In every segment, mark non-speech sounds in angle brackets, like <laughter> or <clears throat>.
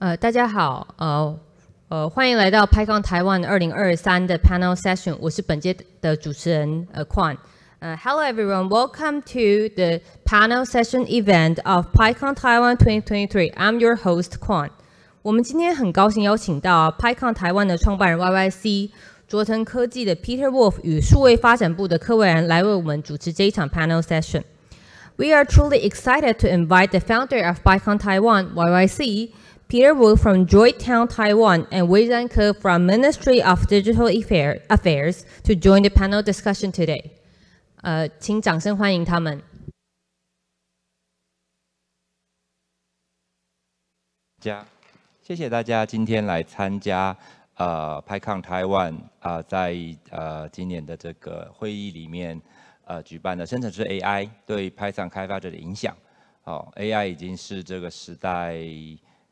呃，大家好，呃呃，欢迎来到 PyCon 台湾二零二三的 Panel Session，我是本届的主持人呃 Quan。Uh, hello everyone, welcome to the panel session event of PyCon Taiwan 2023. I'm your host Quan. 我们今天很高兴邀请到 PyCon 台湾的创办人 YYC、卓腾科技的 Peter Wolf 与数位发展部的柯伟然来为我们主持这一场 panel session. We are truly excited to invite the founder of PyCon Taiwan, YYC, Peter Wu from Joy Town Taiwan and Wei z h n k e from Ministry of Digital Affairs to join the panel discussion today. 呃，请掌声欢迎他们。大谢谢大家今天来参加呃，拍档台湾啊，在呃今年的这个会议里面呃举办的生成式 AI 对拍 n 开发者的影响。哦，AI 已经是这个时代。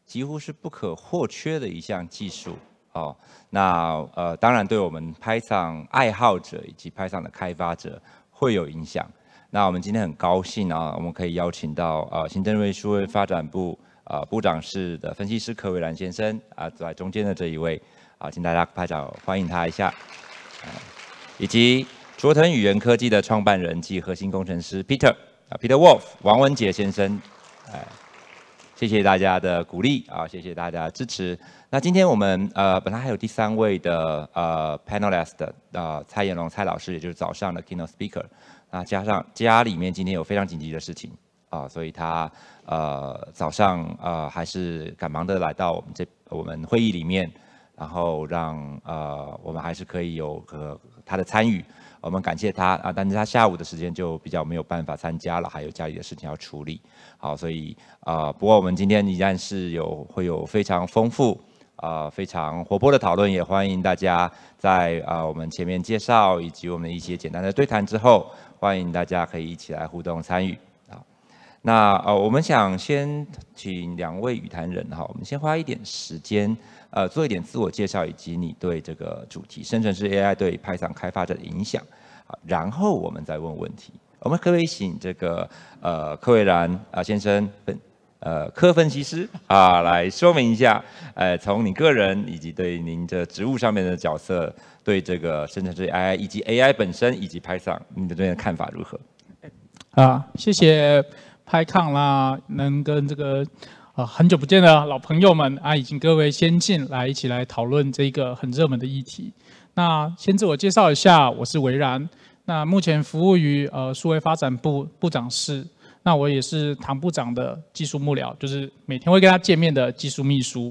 几乎是不可或缺的一项技术哦。那呃，当然对我们拍场爱好者以及拍场的开发者会有影响。那我们今天很高兴啊，我们可以邀请到啊，行政院数位发展部啊部长室的分析师柯伟兰先生啊，在中间的这一位啊，请大家拍掌欢迎他一下。以及卓腾语言科技的创办人及核心工程师 Peter 啊 Peter Wolf 王文杰先生，哎。谢谢大家的鼓励啊，谢谢大家支持。那今天我们呃本来还有第三位的呃 panelist 的啊蔡衍龙蔡老师，也就是早上的 keynote speaker，那加上家里面今天有非常紧急的事情啊，所以他呃早上呃还是赶忙的来到我们这我们会议里面，然后让呃我们还是可以有个他的参与。我们感谢他啊，但是他下午的时间就比较没有办法参加了，还有家里的事情要处理。好，所以啊，不过我们今天依然是有会有非常丰富啊非常活泼的讨论，也欢迎大家在啊我们前面介绍以及我们一些简单的对谈之后，欢迎大家可以一起来互动参与啊。那呃，我们想先请两位语谈人哈，我们先花一点时间。呃，做一点自我介绍，以及你对这个主题生成式 AI 对 Python 开发者的影响。然后我们再问问题。我们可不可以请这个呃柯蔚然啊先生本呃科分析师啊来说明一下？呃从你个人以及对您的职务上面的角色，对这个生成式 AI 以及 AI 本身以及 Python，你的这边看法如何？啊，谢谢 Python 啦，能跟这个。啊，很久不见的老朋友们啊，以及各位先进，来一起来讨论这一个很热门的议题。那先自我介绍一下，我是维然。那目前服务于呃数位发展部部长室，那我也是唐部长的技术幕僚，就是每天会跟他见面的技术秘书。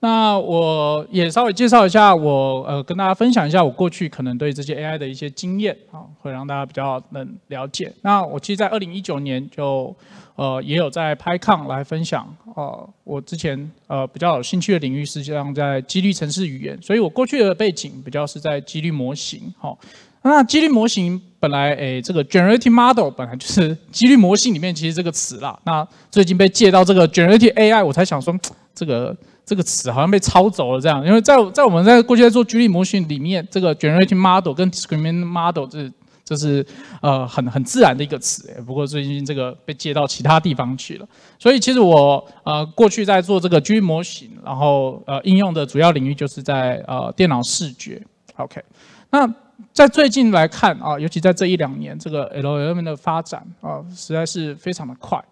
那我也稍微介绍一下，我呃跟大家分享一下我过去可能对这些 AI 的一些经验啊，会让大家比较能了解。那我其实，在二零一九年就。呃，也有在 PyCon 来分享。啊，我之前呃比较有兴趣的领域是际上在几率程式语言。所以我过去的背景比较是在几率模型。好，那几率模型本来，诶，这个 generative model 本来就是几率模型里面其实这个词啦。那最近被借到这个 generative AI，我才想说，这个这个词好像被抄走了这样。因为在在我们在过去在做几率模型里面，这个 generative model 跟 d i s c r i m i n a t e model 这。这是呃很很自然的一个词，不过最近这个被借到其他地方去了。所以其实我呃过去在做这个 G 模型，然后呃应用的主要领域就是在呃电脑视觉。OK，那在最近来看啊，尤其在这一两年，这个 L M 的发展啊，实在是非常的快。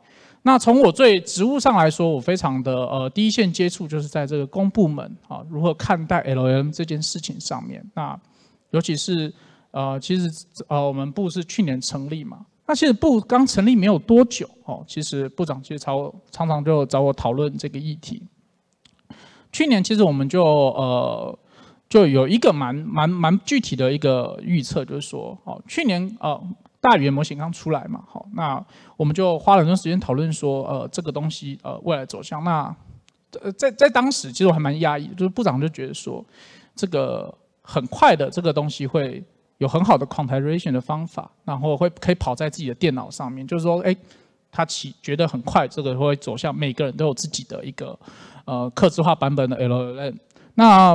那从我最职务上来说，我非常的呃第一线接触就是在这个公部门啊，如何看待 L M 这件事情上面。那尤其是。呃，其实呃，我们部是去年成立嘛，那其实部刚成立没有多久哦。其实部长其找我，常常就找我讨论这个议题。去年其实我们就呃，就有一个蛮蛮蛮具体的一个预测，就是说，哦，去年呃，大语言模型刚出来嘛，好，那我们就花了很多时间讨论说，呃，这个东西呃，未来走向。那在在当时，其实我还蛮压抑，就是部长就觉得说，这个很快的这个东西会。有很好的 c o m n t i z a t i o n 的方法，然后会可以跑在自己的电脑上面，就是说，哎，他起觉得很快，这个会走向每个人都有自己的一个呃，客制化版本的 LLM。那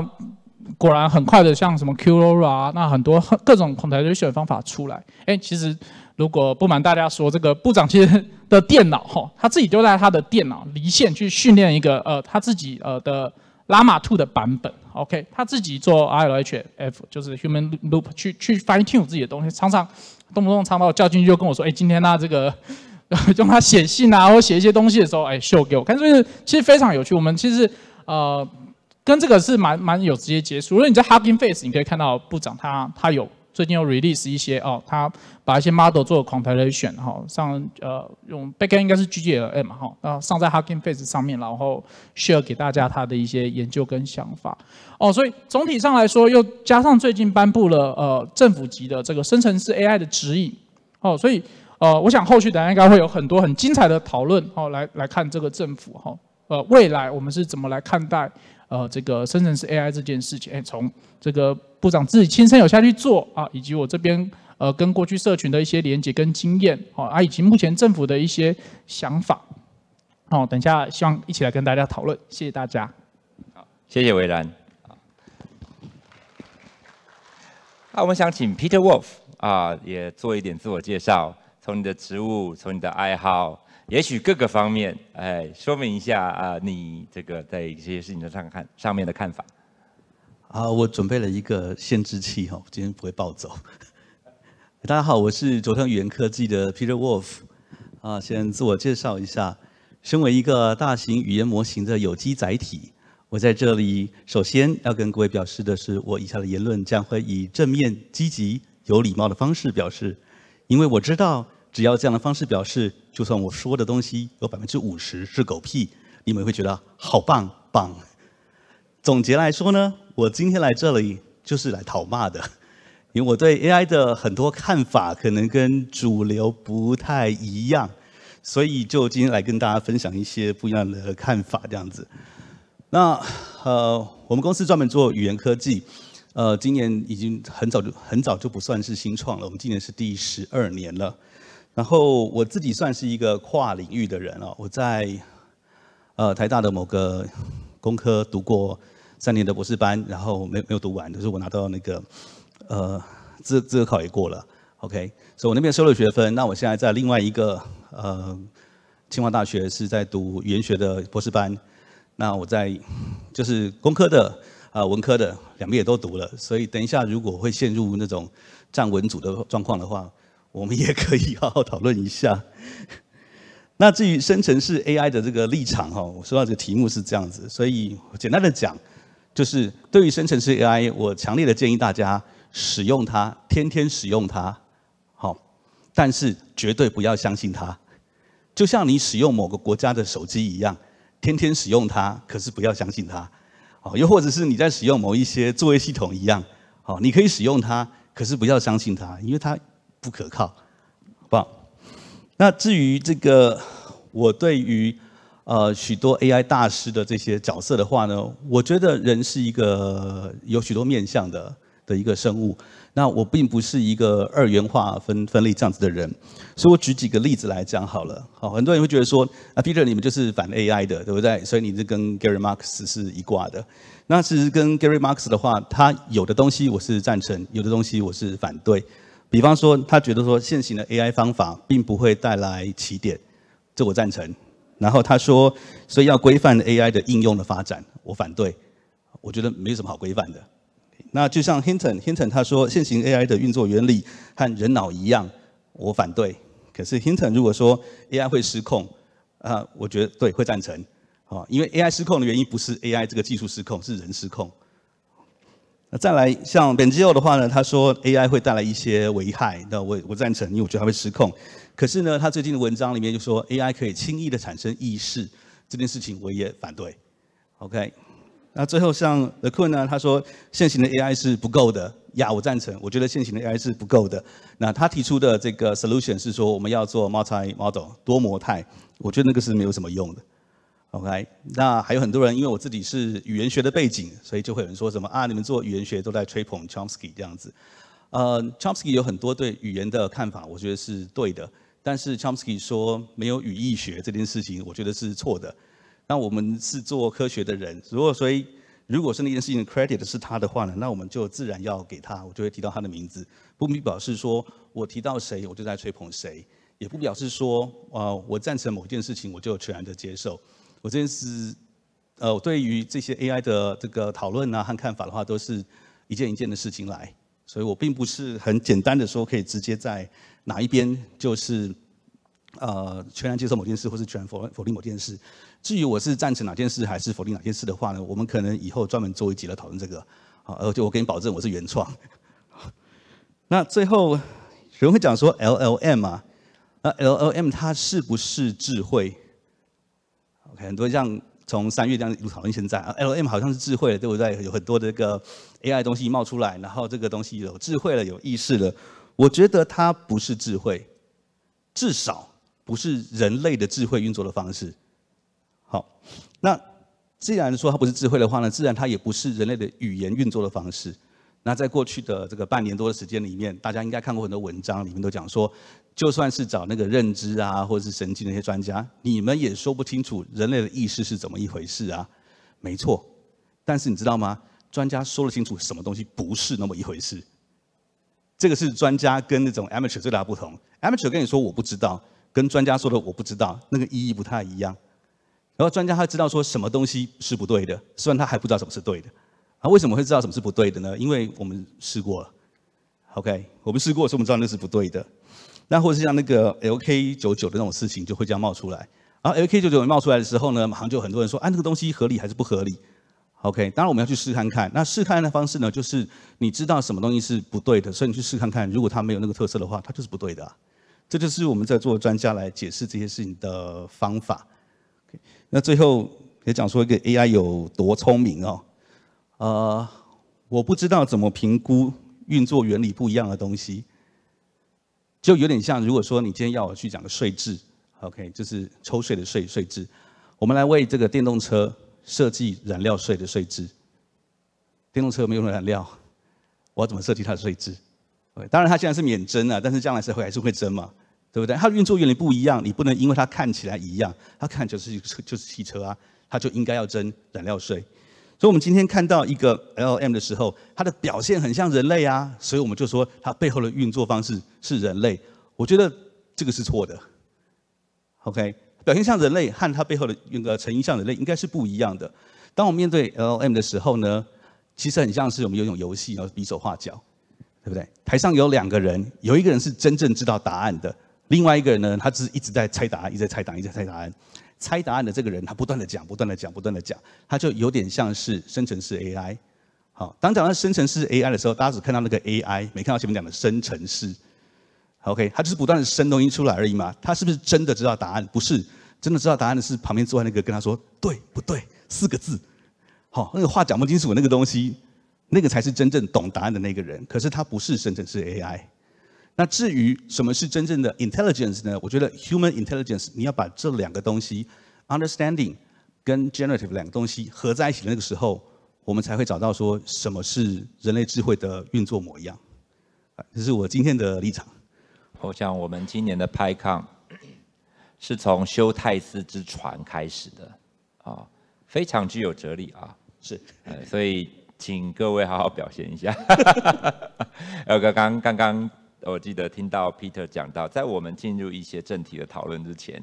果然很快的，像什么 q u r a 那很多各种 c o m n t i z a t i o n 方法出来。哎，其实如果不瞒大家说，这个部长其实的电脑哈，他自己就在他的电脑离线去训练一个呃，他自己呃的 Llama 2的版本。OK，他自己做 ILHF，就是 Human Loop 去去 fine tune 自己的东西，常常动不动常把我叫进去，就跟我说，哎，今天呢这个用 <laughs> 他写信啊，或写一些东西的时候，哎，秀给我看。所以其实非常有趣。我们其实呃跟这个是蛮蛮有直接接触。如果你在 Hugging Face，你可以看到部长他他有。最近又 release 一些哦，他把一些 model 做了 c o n t i l a t i o n 哈，像呃用 back 应该是 GGM l 嘛哈，然上在 Hugging Face 上面，然后 share 给大家他的一些研究跟想法哦，所以总体上来说，又加上最近颁布了呃政府级的这个深层次 AI 的指引哦，所以呃我想后续大家应该会有很多很精彩的讨论哦，来来看这个政府哈，呃未来我们是怎么来看待。呃，这个生成式 AI 这件事情，哎，从这个部长自己亲身有下去做啊，以及我这边呃跟过去社群的一些连接跟经验，哦，啊，以及目前政府的一些想法，哦，等下希望一起来跟大家讨论，谢谢大家。好，谢谢维兰。啊，我们想请 Peter Wolf 啊，也做一点自我介绍，从你的职务，从你的爱好。也许各个方面，哎，说明一下啊，你这个在一些事情的上看上面的看法。啊，我准备了一个限制器哦，今天不会暴走。<laughs> 大家好，我是卓创语言科技的 Peter Wolf，啊，先自我介绍一下。身为一个大型语言模型的有机载体，我在这里首先要跟各位表示的是，我以下的言论将会以正面、积极、有礼貌的方式表示，因为我知道。只要这样的方式表示，就算我说的东西有百分之五十是狗屁，你们会觉得好棒棒。总结来说呢，我今天来这里就是来讨骂的，因为我对 AI 的很多看法可能跟主流不太一样，所以就今天来跟大家分享一些不一样的看法这样子。那呃，我们公司专门做语言科技，呃，今年已经很早就很早就不算是新创了，我们今年是第十二年了。然后我自己算是一个跨领域的人哦，我在呃台大的某个工科读过三年的博士班，然后没没有读完，就是我拿到那个呃资资格考也过了，OK，所以我那边收了学分。那我现在在另外一个呃清华大学是在读语言学的博士班，那我在就是工科的啊文科的两边也都读了，所以等一下如果会陷入那种站稳组的状况的话。我们也可以好好讨论一下。<laughs> 那至于生成式 AI 的这个立场哈，我说到这个题目是这样子，所以简单的讲，就是对于生成式 AI，我强烈的建议大家使用它，天天使用它，好，但是绝对不要相信它。就像你使用某个国家的手机一样，天天使用它，可是不要相信它。哦，又或者是你在使用某一些作业系统一样，哦，你可以使用它，可是不要相信它，因为它。不可靠，好。那至于这个，我对于呃许多 AI 大师的这些角色的话呢，我觉得人是一个有许多面向的的一个生物。那我并不是一个二元化分分类这样子的人，所以我举几个例子来讲好了。好，很多人会觉得说，啊 Peter，你们就是反 AI 的，对不对？所以你是跟 Gary m a r x s 是一挂的。那其实跟 Gary m a r x s 的话，他有的东西我是赞成，有的东西我是反对。比方说，他觉得说现行的 AI 方法并不会带来起点，这我赞成。然后他说，所以要规范 AI 的应用的发展，我反对。我觉得没什么好规范的。那就像 Hinton，Hinton 他说现行 AI 的运作原理和人脑一样，我反对。可是 Hinton 如果说 AI 会失控，啊，我觉得对会赞成。啊，因为 AI 失控的原因不是 AI 这个技术失控，是人失控。那再来，像本杰洛的话呢，他说 AI 会带来一些危害，那我我赞成，因为我觉得它会失控。可是呢，他最近的文章里面就说 AI 可以轻易的产生意识，这件事情我也反对。OK，那最后像 Thekun 呢，他说现行的 AI 是不够的，呀，我赞成，我觉得现行的 AI 是不够的。那他提出的这个 solution 是说我们要做 multi model 多模态，我觉得那个是没有什么用的。OK，那还有很多人，因为我自己是语言学的背景，所以就会有人说什么啊，你们做语言学都在吹捧 Chomsky 这样子。呃，Chomsky 有很多对语言的看法，我觉得是对的。但是 Chomsky 说没有语义学这件事情，我觉得是错的。那我们是做科学的人，如果所以如果是那件事情 credit 是他的话呢，那我们就自然要给他，我就会提到他的名字。不表示说我提到谁，我就在吹捧谁，也不表示说呃我赞成某件事情，我就全然的接受。我这边是，呃，我对于这些 AI 的这个讨论啊和看法的话，都是一件一件的事情来，所以我并不是很简单的说可以直接在哪一边就是，呃，全然接受某件事，或是全然否否定某件事。至于我是赞成哪件事，还是否定哪件事的话呢？我们可能以后专门做一集来讨论这个。好，而且我跟你保证，我是原创。<laughs> 那最后有人会讲说，LLM 啊，那 LLM 它是不是智慧？OK，很多像从三月这样一路讨论现在，L M 好像是智慧，对不对？有很多的个 AI 东西冒出来，然后这个东西有智慧了，有意识了。我觉得它不是智慧，至少不是人类的智慧运作的方式。好，那既然说它不是智慧的话呢，自然它也不是人类的语言运作的方式。那在过去的这个半年多的时间里面，大家应该看过很多文章，里面都讲说，就算是找那个认知啊，或者是神经那些专家，你们也说不清楚人类的意识是怎么一回事啊。没错，但是你知道吗？专家说得清楚什么东西不是那么一回事。这个是专家跟那种 amateur 最大不同。amateur 跟你说我不知道，跟专家说的我不知道，那个意义不太一样。然后专家他知道说什么东西是不对的，虽然他还不知道什么是对的。啊，为什么会知道什么是不对的呢？因为我们试过了，OK，我们试过，所以我们知道那是不对的。那或者是像那个 LK 九九的那种事情，就会这样冒出来。然后 LK 九九冒出来的时候呢，马上就很多人说：“啊，那个东西合理还是不合理？”OK，当然我们要去试看看。那试看的方式呢，就是你知道什么东西是不对的，所以你去试看看，如果它没有那个特色的话，它就是不对的。这就是我们在做专家来解释这些事情的方法。那最后也讲说一个 AI 有多聪明哦。呃，我不知道怎么评估运作原理不一样的东西，就有点像，如果说你今天要我去讲税制，OK，就是抽税的税税制，我们来为这个电动车设计燃料税的税制。电动车没有燃料，我要怎么设计它的税制？当然它现在是免征啊，但是将来社会还是会征嘛，对不对？它的运作原理不一样，你不能因为它看起来一样，它看起来是就是汽车啊，它就应该要征燃料税。所以，我们今天看到一个 L M 的时候，它的表现很像人类啊，所以我们就说它背后的运作方式是人类。我觉得这个是错的。OK，表现像人类和它背后的那个成因像人类应该是不一样的。当我们面对 L M 的时候呢，其实很像是我们有一种游戏，然后比手画脚，对不对？台上有两个人，有一个人是真正知道答案的，另外一个人呢，他只一直在猜答，案，一直在猜答，案，一直在猜答案。猜答案的这个人，他不断的讲，不断的讲，不断的讲，他就有点像是生成式 AI。好，当讲到生成式 AI 的时候，大家只看到那个 AI，没看到前面讲的生成式。OK，他就是不断的生东西出来而已嘛。他是不是真的知道答案？不是，真的知道答案的是旁边坐在那个跟他说对不对四个字。好，那个话讲不清楚，那个东西，那个才是真正懂答案的那个人。可是他不是生成式 AI。那至于什么是真正的 intelligence 呢？我觉得 human intelligence，你要把这两个东西，understanding 跟 generative 两个东西合在一起的那个时候，我们才会找到说什么是人类智慧的运作模样。这是我今天的立场。我想我们今年的 PyCon <coughs> 是从修泰斯之船开始的，啊，非常具有哲理啊。是，所以请各位好好表现一下。呃，<laughs> 刚刚刚。我记得听到 Peter 讲到，在我们进入一些正题的讨论之前，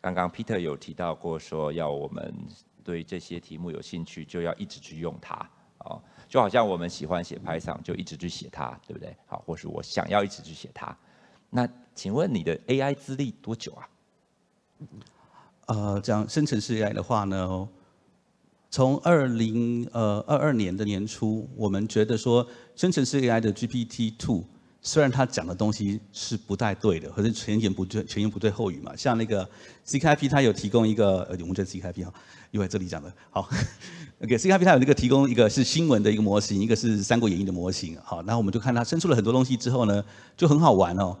刚刚 Peter 有提到过，说要我们对这些题目有兴趣，就要一直去用它哦，就好像我们喜欢写 Python，就一直去写它，对不对？好，或是我想要一直去写它。那请问你的 AI 资历多久啊？呃，讲生成式 AI 的话呢，从二零呃二二年的年初，我们觉得说生成式 AI 的 GPT Two。虽然他讲的东西是不太对的，可是前言不对前言不对后语嘛。像那个 c k p 他有提供一个，呃，我不准 c k p 哈，因为这里讲的，好，k c k p 他有那个提供一个是新闻的一个模型，一个是三国演义的模型，好，那我们就看他生出了很多东西之后呢，就很好玩哦。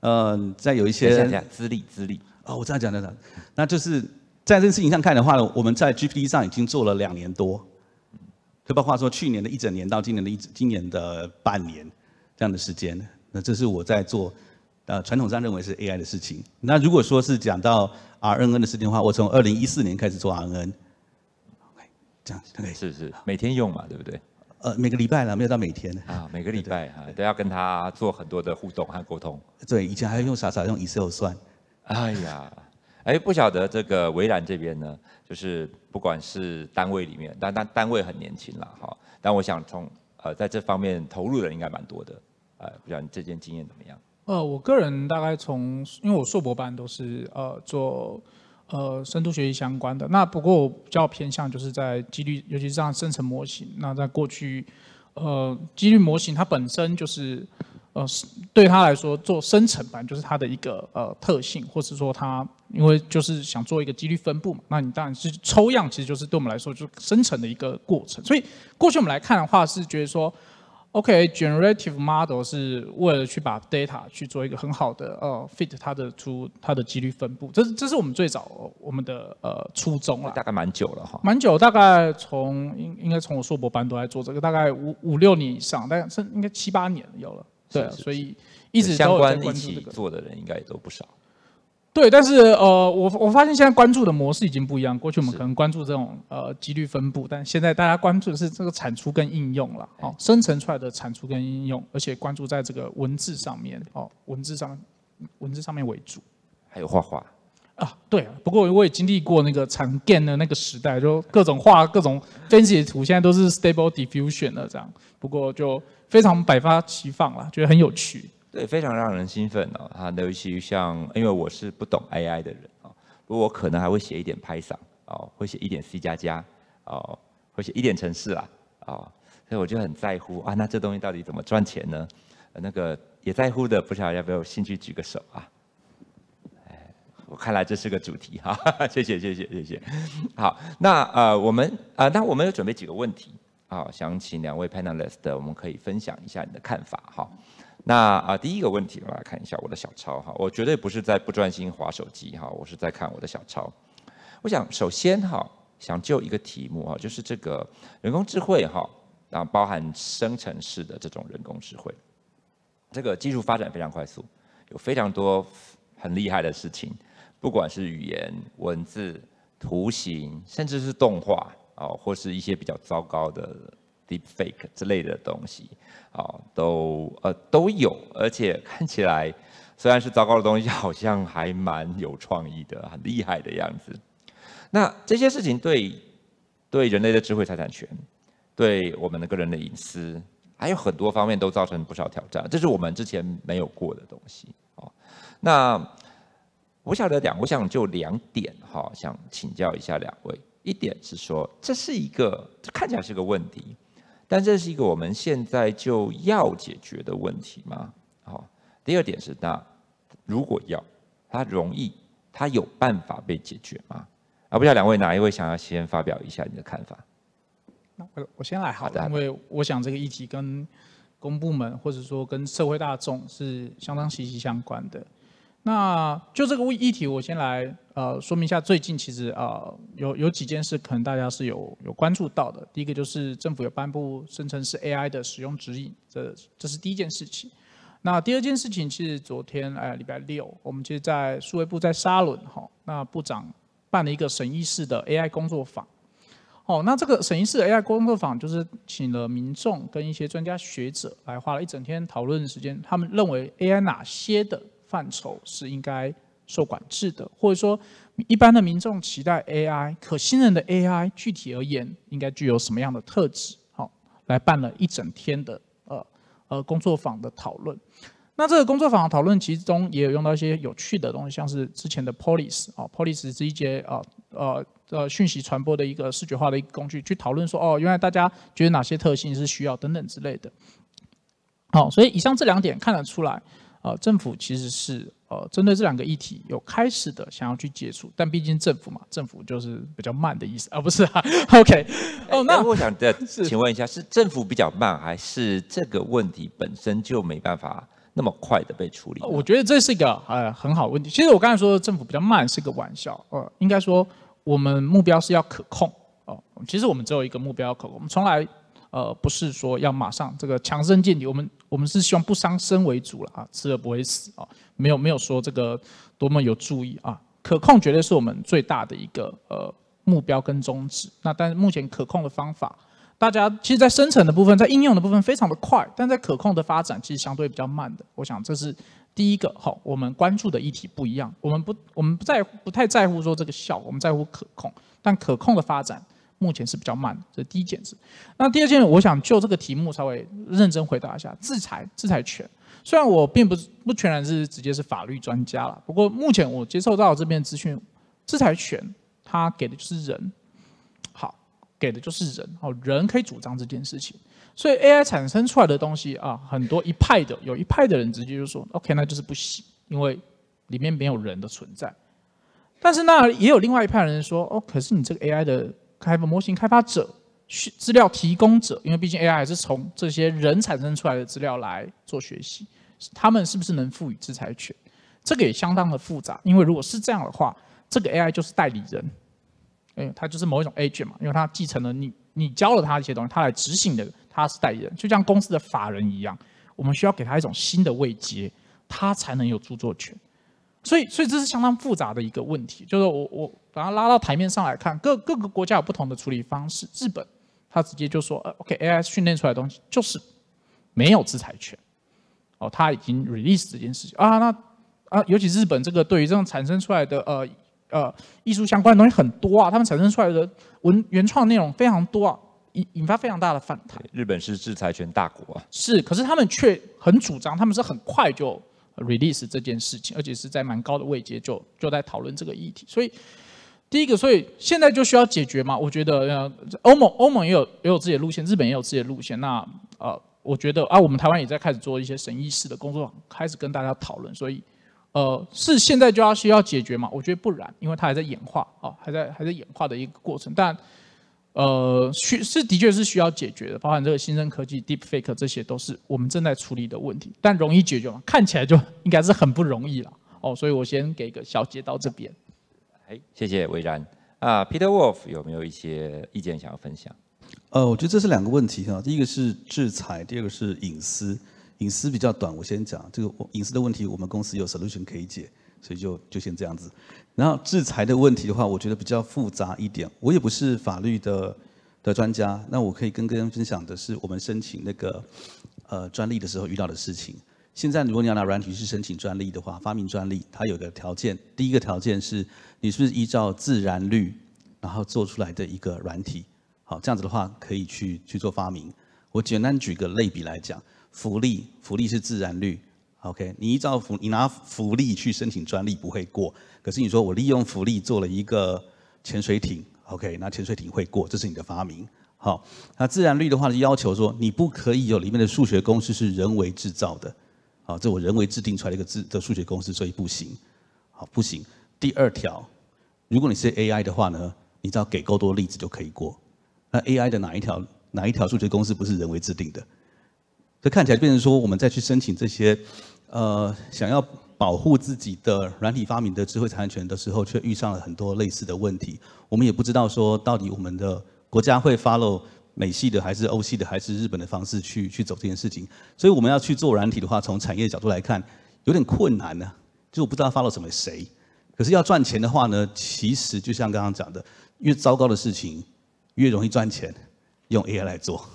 嗯，在有一些资历，资历哦，我这样讲的讲，那就是在这个事情上看的话呢，我们在 GPT 上已经做了两年多，就包括说去年的一整年到今年的一今年的半年。这样的时间，那这是我在做，呃，传统上认为是 AI 的事情。那如果说是讲到 RNN 的事情的话，我从二零一四年开始做 RNN，OK，这样子，是是，每天用嘛，对不对？呃，每个礼拜啦，没有到每天啊，每个礼拜哈，都要跟他做很多的互动和沟通。对，以前还用傻傻用 Excel 算，哎呀，哎，不晓得这个微软这边呢，就是不管是单位里面，但但单位很年轻了哈，但我想从呃在这方面投入的应该蛮多的。呃，不知道你这件经验怎么样？呃，我个人大概从，因为我硕博班都是呃做呃深度学习相关的。那不过我比较偏向就是在几率，尤其是像生成模型。那在过去，呃，几率模型它本身就是呃，是对他来说做生成版就是它的一个呃特性，或是说它因为就是想做一个几率分布嘛。那你当然是抽样，其实就是对我们来说就是生成的一个过程。所以过去我们来看的话，是觉得说。OK，generative model 是为了去把 data 去做一个很好的呃 fit，它的出它的几率分布，这是这是我们最早我们的呃初衷了。大概蛮久了哈，蛮久，大概从应应该从我硕博班都在做这个，大概五五六年以上，但是应该七八年有了。对，所以一直都关注这个。相关一起做的人应该也都不少。对，但是呃，我我发现现在关注的模式已经不一样。过去我们可能关注这种呃几率分布，但现在大家关注的是这个产出跟应用了。哦，生成出来的产出跟应用，而且关注在这个文字上面，哦，文字上文字上面为主。还有画画啊，对啊。不过我也经历过那个常见的那个时代，就各种画各种分析图，现在都是 Stable Diffusion 的这样。不过就非常百发齐放了，觉得很有趣。对，非常让人兴奋哦！它尤其像，因为我是不懂 AI 的人啊，不过我可能还会写一点 Python 啊，会写一点 C 加加哦，会写一点程式啦哦，所以我就很在乎啊，那这东西到底怎么赚钱呢？那个也在乎的，不知道要不要兴趣举个手啊？哎，我看来这是个主题哈，<laughs> 谢谢谢谢谢谢。好，那呃我们啊，那我们有准备几个问题啊，想请两位 panelist，我们可以分享一下你的看法哈。那啊，第一个问题，我们来看一下我的小抄哈。我绝对不是在不专心划手机哈，我是在看我的小抄。我想首先哈，想就一个题目哈，就是这个人工智能哈，啊，包含生成式的这种人工智能，这个技术发展非常快速，有非常多很厉害的事情，不管是语言、文字、图形，甚至是动画哦，或是一些比较糟糕的。Deepfake 之类的东西，啊，都呃都有，而且看起来虽然是糟糕的东西，<laughs> 好像还蛮有创意的，很厉害的样子。那这些事情对对人类的智慧财产权，对我们的个人的隐私，还有很多方面都造成不少挑战，这是我们之前没有过的东西。哦，那我晓得两我想就两点哈，想请教一下两位，一点是说这是一个看起来是个问题。但这是一个我们现在就要解决的问题吗？好，第二点是，那如果要，它容易，它有办法被解决吗？啊，不知道两位哪一位想要先发表一下你的看法？那我我先来好，因为我想这个议题跟公部门或者说跟社会大众是相当息息相关的。那就这个问议题，我先来呃说明一下。最近其实啊，有有几件事可能大家是有有关注到的。第一个就是政府有颁布生成式 AI 的使用指引，这这是第一件事情。那第二件事情其实昨天哎礼拜六，我们其实在数位部在沙伦哈，那部长办了一个审议式的 AI 工作坊。哦，那这个审议式的 AI 工作坊就是请了民众跟一些专家学者来花了一整天讨论时间，他们认为 AI 哪些的。范畴是应该受管制的，或者说，一般的民众期待 AI 可信任的 AI，具体而言应该具有什么样的特质？好，来办了一整天的呃呃工作坊的讨论。那这个工作坊的讨论，其中也有用到一些有趣的东西，像是之前的 p o l i c e 啊 p o l i c e 是一节啊呃呃讯息传播的一个视觉化的一个工具，去讨论说哦，原来大家觉得哪些特性是需要等等之类的。好，所以以上这两点看得出来。呃，政府其实是呃，针对这两个议题有开始的想要去接触，但毕竟政府嘛，政府就是比较慢的意思，而不是啊。<laughs> OK，哦，那我想再 <laughs> 请问一下，是政府比较慢，还是这个问题本身就没办法那么快的被处理？我觉得这是一个呃很好问题。其实我刚才说政府比较慢是个玩笑，呃，应该说我们目标是要可控哦。其实我们只有一个目标可控，我们从来。呃，不是说要马上这个强身健体，我们我们是希望不伤身为主了啊，吃了不会死啊，没有没有说这个多么有注意啊，可控绝对是我们最大的一个呃目标跟宗旨。那但是目前可控的方法，大家其实在生成的部分，在应用的部分非常的快，但在可控的发展其实相对比较慢的。我想这是第一个，好，我们关注的议题不一样，我们不我们不在不太在乎说这个效，我们在乎可控，但可控的发展。目前是比较慢的，这是第一件事。那第二件，我想就这个题目稍微认真回答一下：制裁，制裁权。虽然我并不不全然是直接是法律专家了，不过目前我接受到这边资讯，制裁权他给的就是人，好，给的就是人哦，人可以主张这件事情。所以 AI 产生出来的东西啊，很多一派的，有一派的人直接就说：“OK，那就是不行，因为里面没有人的存在。”但是那也有另外一派人说：“哦，可是你这个 AI 的。”开发模型开发者、需资料提供者，因为毕竟 AI 还是从这些人产生出来的资料来做学习，他们是不是能赋予制裁权？这个也相当的复杂，因为如果是这样的话，这个 AI 就是代理人，哎，他就是某一种 agent 嘛，因为他继承了你你教了他一些东西，他来执行的，他是代理人，就像公司的法人一样，我们需要给他一种新的位阶，他才能有著作权。所以，所以这是相当复杂的一个问题，就是我我把它拉到台面上来看，各各个国家有不同的处理方式。日本，他直接就说，呃，OK AI 训练出来的东西就是没有制裁权，哦，他已经 release 这件事情啊，那啊，尤其日本这个对于这种产生出来的呃呃艺术相关的东西很多啊，他们产生出来的文原创内容非常多啊，引引发非常大的反弹。日本是制裁权大国啊，是，可是他们却很主张，他们是很快就。release 这件事情，而且是在蛮高的位阶就就在讨论这个议题，所以第一个，所以现在就需要解决嘛？我觉得，呃，欧盟欧盟也有也有自己的路线，日本也有自己的路线。那呃，我觉得啊，我们台湾也在开始做一些神意识的工作，开始跟大家讨论。所以，呃，是现在就要需要解决嘛？我觉得不然，因为它还在演化啊，还在还在演化的一个过程。但呃，需是的确是需要解决的，包含这个新生科技、deep fake，这些都是我们正在处理的问题。但容易解决吗？看起来就应该是很不容易了。哦，所以我先给个小结到这边。哎，谢谢微然啊，Peter Wolf 有没有一些意见想要分享？呃，我觉得这是两个问题哈，第一个是制裁，第二个是隐私。隐私比较短，我先讲这个隐私的问题，我们公司有 solution 可以解，所以就就先这样子。然后制裁的问题的话，我觉得比较复杂一点。我也不是法律的的专家，那我可以跟跟分享的是，我们申请那个呃专利的时候遇到的事情。现在如果你要拿软体去申请专利的话，发明专利它有个条件，第一个条件是，你是不是依照自然律，然后做出来的一个软体，好这样子的话可以去去做发明。我简单举个类比来讲，福利，福利是自然律。OK，你依照福，你拿福利去申请专利不会过。可是你说我利用福利做了一个潜水艇，OK，那潜水艇会过，这是你的发明。好，那自然律的话是要求说你不可以有里面的数学公式是人为制造的。好，这我人为制定出来的一个字的数学公式，所以不行。好，不行。第二条，如果你是 AI 的话呢，你只要给够多例子就可以过。那 AI 的哪一条哪一条数学公式不是人为制定的？这看起来变成说，我们再去申请这些，呃，想要保护自己的软体发明的智慧产权的时候，却遇上了很多类似的问题。我们也不知道说，到底我们的国家会 follow 美系的，还是欧系的，还是日本的方式去去走这件事情。所以我们要去做软体的话，从产业角度来看，有点困难呢。就我不知道 follow 什么谁。可是要赚钱的话呢，其实就像刚刚讲的，越糟糕的事情越容易赚钱，用 AI 来做。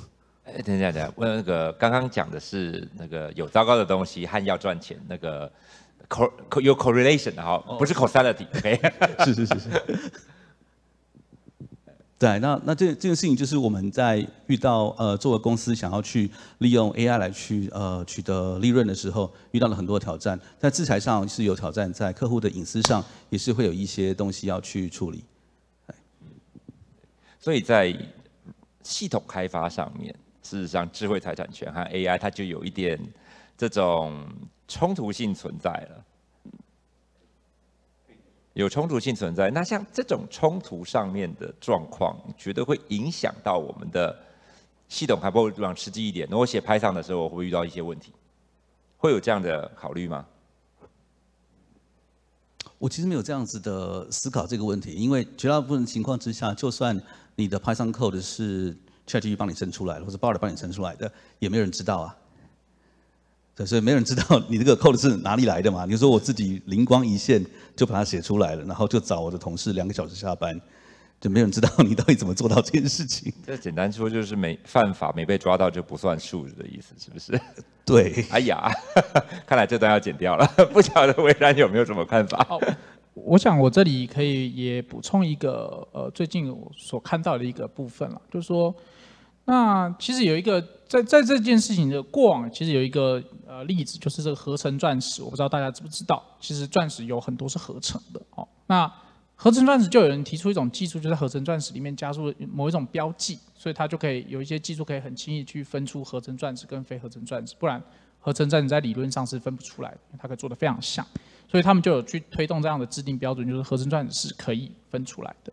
等一下，等下，问那个刚刚讲的是那个有糟糕的东西和要赚钱那个 cor 有 correlation 哈，不是 correlation，<laughs> 是是是是。对，那那这这件事情就是我们在遇到呃，作为公司想要去利用 AI 来去呃取得利润的时候，遇到了很多挑战，在制裁上是有挑战，在客户的隐私上也是会有一些东西要去处理。所以在系统开发上面。事实上，智慧财产权和 AI，它就有一点这种冲突性存在了。有冲突性存在，那像这种冲突上面的状况，觉得会影响到我们的系统，还不如往实际一点？那我写 Python 的时候，会会遇到一些问题？会有这样的考虑吗？我其实没有这样子的思考这个问题，因为绝大部分情况之下，就算你的 Python code 是计算机帮你伸出来的，或者抱着帮你伸出来的，也没人知道啊。可是没人知道你这个 code 是哪里来的嘛？你说我自己灵光一现就把它写出来了，然后就找我的同事两个小时下班，就没人知道你到底怎么做到这件事情。<laughs> 这简单说就是没犯法，没被抓到就不算数的意思，是不是？对。哎呀，<laughs> 看来这段要剪掉了。<laughs> 不晓得微然有没有什么看法？我想我这里可以也补充一个呃，最近我所看到的一个部分了，就是说。那其实有一个在在这件事情的过往，其实有一个呃例子，就是这个合成钻石。我不知道大家知不知道，其实钻石有很多是合成的哦。那合成钻石就有人提出一种技术，就在合成钻石里面加入某一种标记，所以它就可以有一些技术可以很轻易去分出合成钻石跟非合成钻石。不然，合成钻石在理论上是分不出来的，它可以做得非常像。所以他们就有去推动这样的制定标准，就是合成钻石是可以分出来的。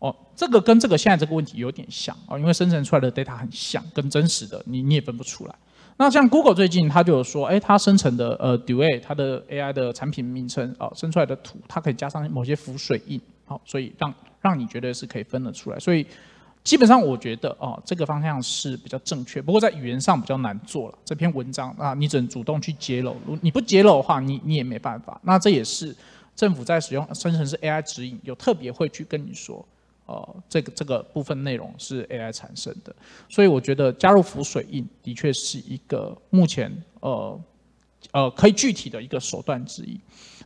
哦，这个跟这个现在这个问题有点像哦，因为生成出来的 data 很像，跟真实的你你也分不出来。那像 Google 最近它就有说，哎，它生成的呃 d u i e y 的 AI 的产品名称啊，生出来的图它可以加上某些浮水印，好，所以让让你觉得是可以分得出来。所以基本上我觉得哦，这个方向是比较正确，不过在语言上比较难做了。这篇文章啊，你只能主动去揭露，如你不揭露的话，你你也没办法。那这也是政府在使用生成式 AI 指引，有特别会去跟你说。呃，这个这个部分内容是 AI 产生的，所以我觉得加入浮水印的确是一个目前呃呃可以具体的一个手段之一。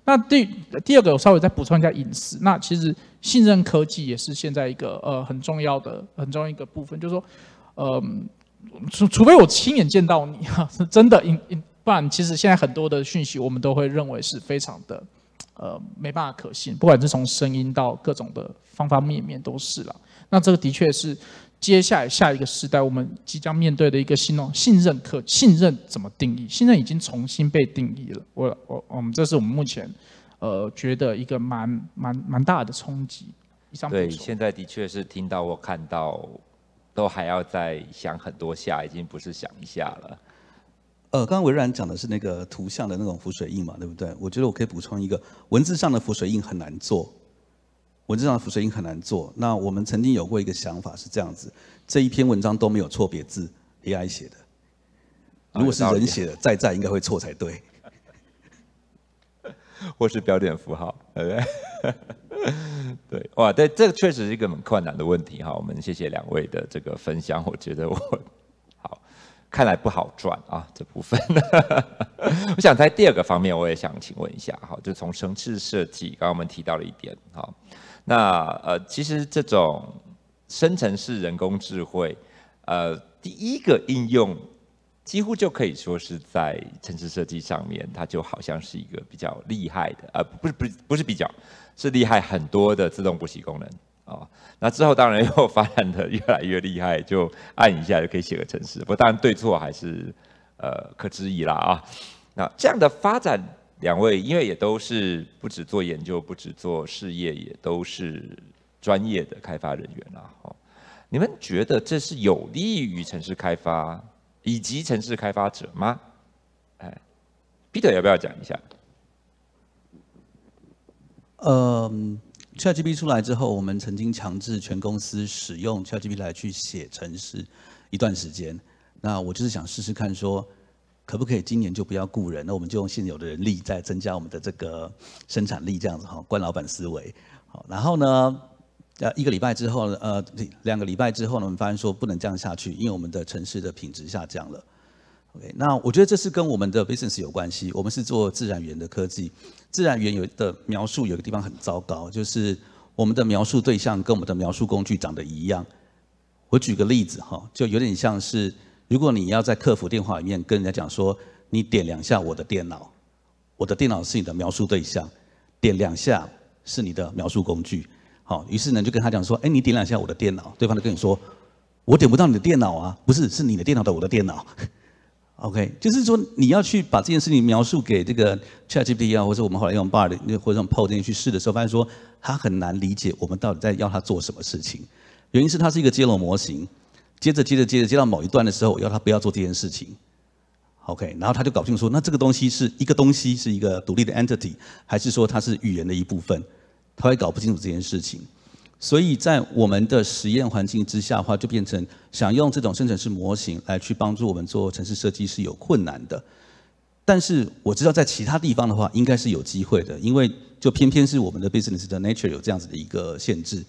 那第第二个，我稍微再补充一下隐私。那其实信任科技也是现在一个呃很重要的很重要一个部分，就是说，呃，除除非我亲眼见到你哈，是 <laughs> 真的，不然其实现在很多的讯息我们都会认为是非常的。呃，没办法可信，不管是从声音到各种的方方面面都是了。那这个的确是接下来下一个时代我们即将面对的一个信任，信任可信任怎么定义？信任已经重新被定义了。我我我们这是我们目前呃觉得一个蛮蛮蛮大的冲击。对，现在的确是听到我看到，都还要再想很多下，已经不是想一下了。呃，刚刚维然讲的是那个图像的那种浮水印嘛，对不对？我觉得我可以补充一个，文字上的浮水印很难做，文字上的浮水印很难做。那我们曾经有过一个想法是这样子：这一篇文章都没有错别字，AI 写的。如果是人写的，再在应该会错才对。<laughs> 或是标点符号，对不对？<laughs> 对，哇，对，这个确实是一个很困难的问题哈。我们谢谢两位的这个分享，我觉得我。看来不好赚啊，这部分。<laughs> 我想在第二个方面，我也想请问一下，哈，就从城市设计，刚刚我们提到了一点，哈，那呃，其实这种深层式人工智慧，呃，第一个应用几乎就可以说是在城市设计上面，它就好像是一个比较厉害的，呃，不是不是不是比较，是厉害很多的自动补习功能。哦，那之后当然又发展的越来越厉害，就按一下就可以写个城市，不过当然对错还是呃可知疑啦啊。那这样的发展，两位因为也都是不止做研究，不止做事业，也都是专业的开发人员啊。你们觉得这是有利于城市开发以及城市开发者吗？哎，Peter 要不要讲一下？嗯。c h a t g p t 出来之后，我们曾经强制全公司使用 c h a t g p t 来去写程式，一段时间。那我就是想试试看，说可不可以今年就不要雇人，那我们就用现有的人力再增加我们的这个生产力，这样子哈，关老板思维。好，然后呢，呃，一个礼拜之后呢，呃，两个礼拜之后呢，我们发现说不能这样下去，因为我们的城市的品质下降了。那我觉得这是跟我们的 business 有关系。我们是做自然语言的科技，自然语言的描述有个地方很糟糕，就是我们的描述对象跟我们的描述工具长得一样。我举个例子哈，就有点像是如果你要在客服电话里面跟人家讲说，你点两下我的电脑，我的电脑是你的描述对象，点两下是你的描述工具。好，于是呢就跟他讲说，哎，你点两下我的电脑，对方就跟你说，我点不到你的电脑啊，不是，是你的电脑的我的电脑。OK，就是说你要去把这件事情描述给这个 ChatGPT 啊，或者我们后来用 Bar 的，或者用 p o w e 去试的时候，发现说它很难理解我们到底在要它做什么事情。原因是它是一个接龙模型，接着接着接着，接到某一段的时候，我要他不要做这件事情。OK，然后他就搞清楚，说，那这个东西是一个东西是一个独立的 entity，还是说它是语言的一部分，他会搞不清楚这件事情。所以在我们的实验环境之下的话，就变成想用这种生成式模型来去帮助我们做城市设计是有困难的。但是我知道在其他地方的话，应该是有机会的，因为就偏偏是我们的 business 的 nature 有这样子的一个限制，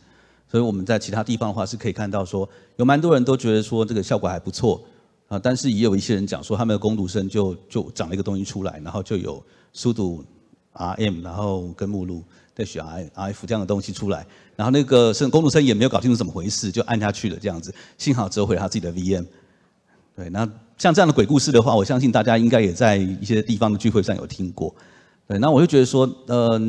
所以我们在其他地方的话是可以看到说，有蛮多人都觉得说这个效果还不错啊，但是也有一些人讲说他们的攻读生就就长了一个东西出来，然后就有速度。R M，然后跟目录再选 R R F 这样的东西出来，然后那个生工读生也没有搞清楚怎么回事，就按下去了这样子。幸好折回他自己的 V M。对，那像这样的鬼故事的话，我相信大家应该也在一些地方的聚会上有听过。对，那我就觉得说，呃，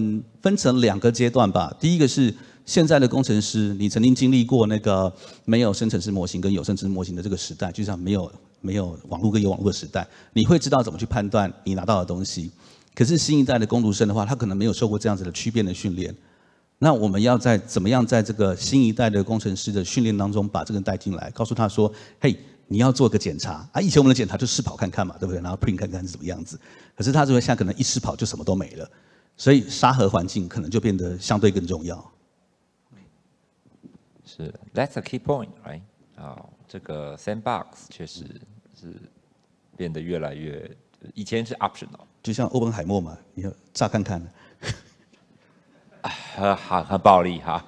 分成两个阶段吧。第一个是现在的工程师，你曾经经历过那个没有生成式模型跟有生成式模型的这个时代，就像没有没有网络跟有网络时代，你会知道怎么去判断你拿到的东西。可是新一代的工读生的话，他可能没有受过这样子的区变的训练。那我们要在怎么样在这个新一代的工程师的训练当中，把这个人带进来，告诉他说：“嘿，你要做个检查啊！”以前我们的检查就试跑看看嘛，对不对？然后 print 看看是怎么样子。可是他为现在可能一试跑就什么都没了，所以沙盒环境可能就变得相对更重要。是，that's a key point，right？啊，这个 sandbox 确实是变得越来越，以前是 optional。就像欧本海默嘛，你要乍看看，<laughs> 啊，很很暴力哈，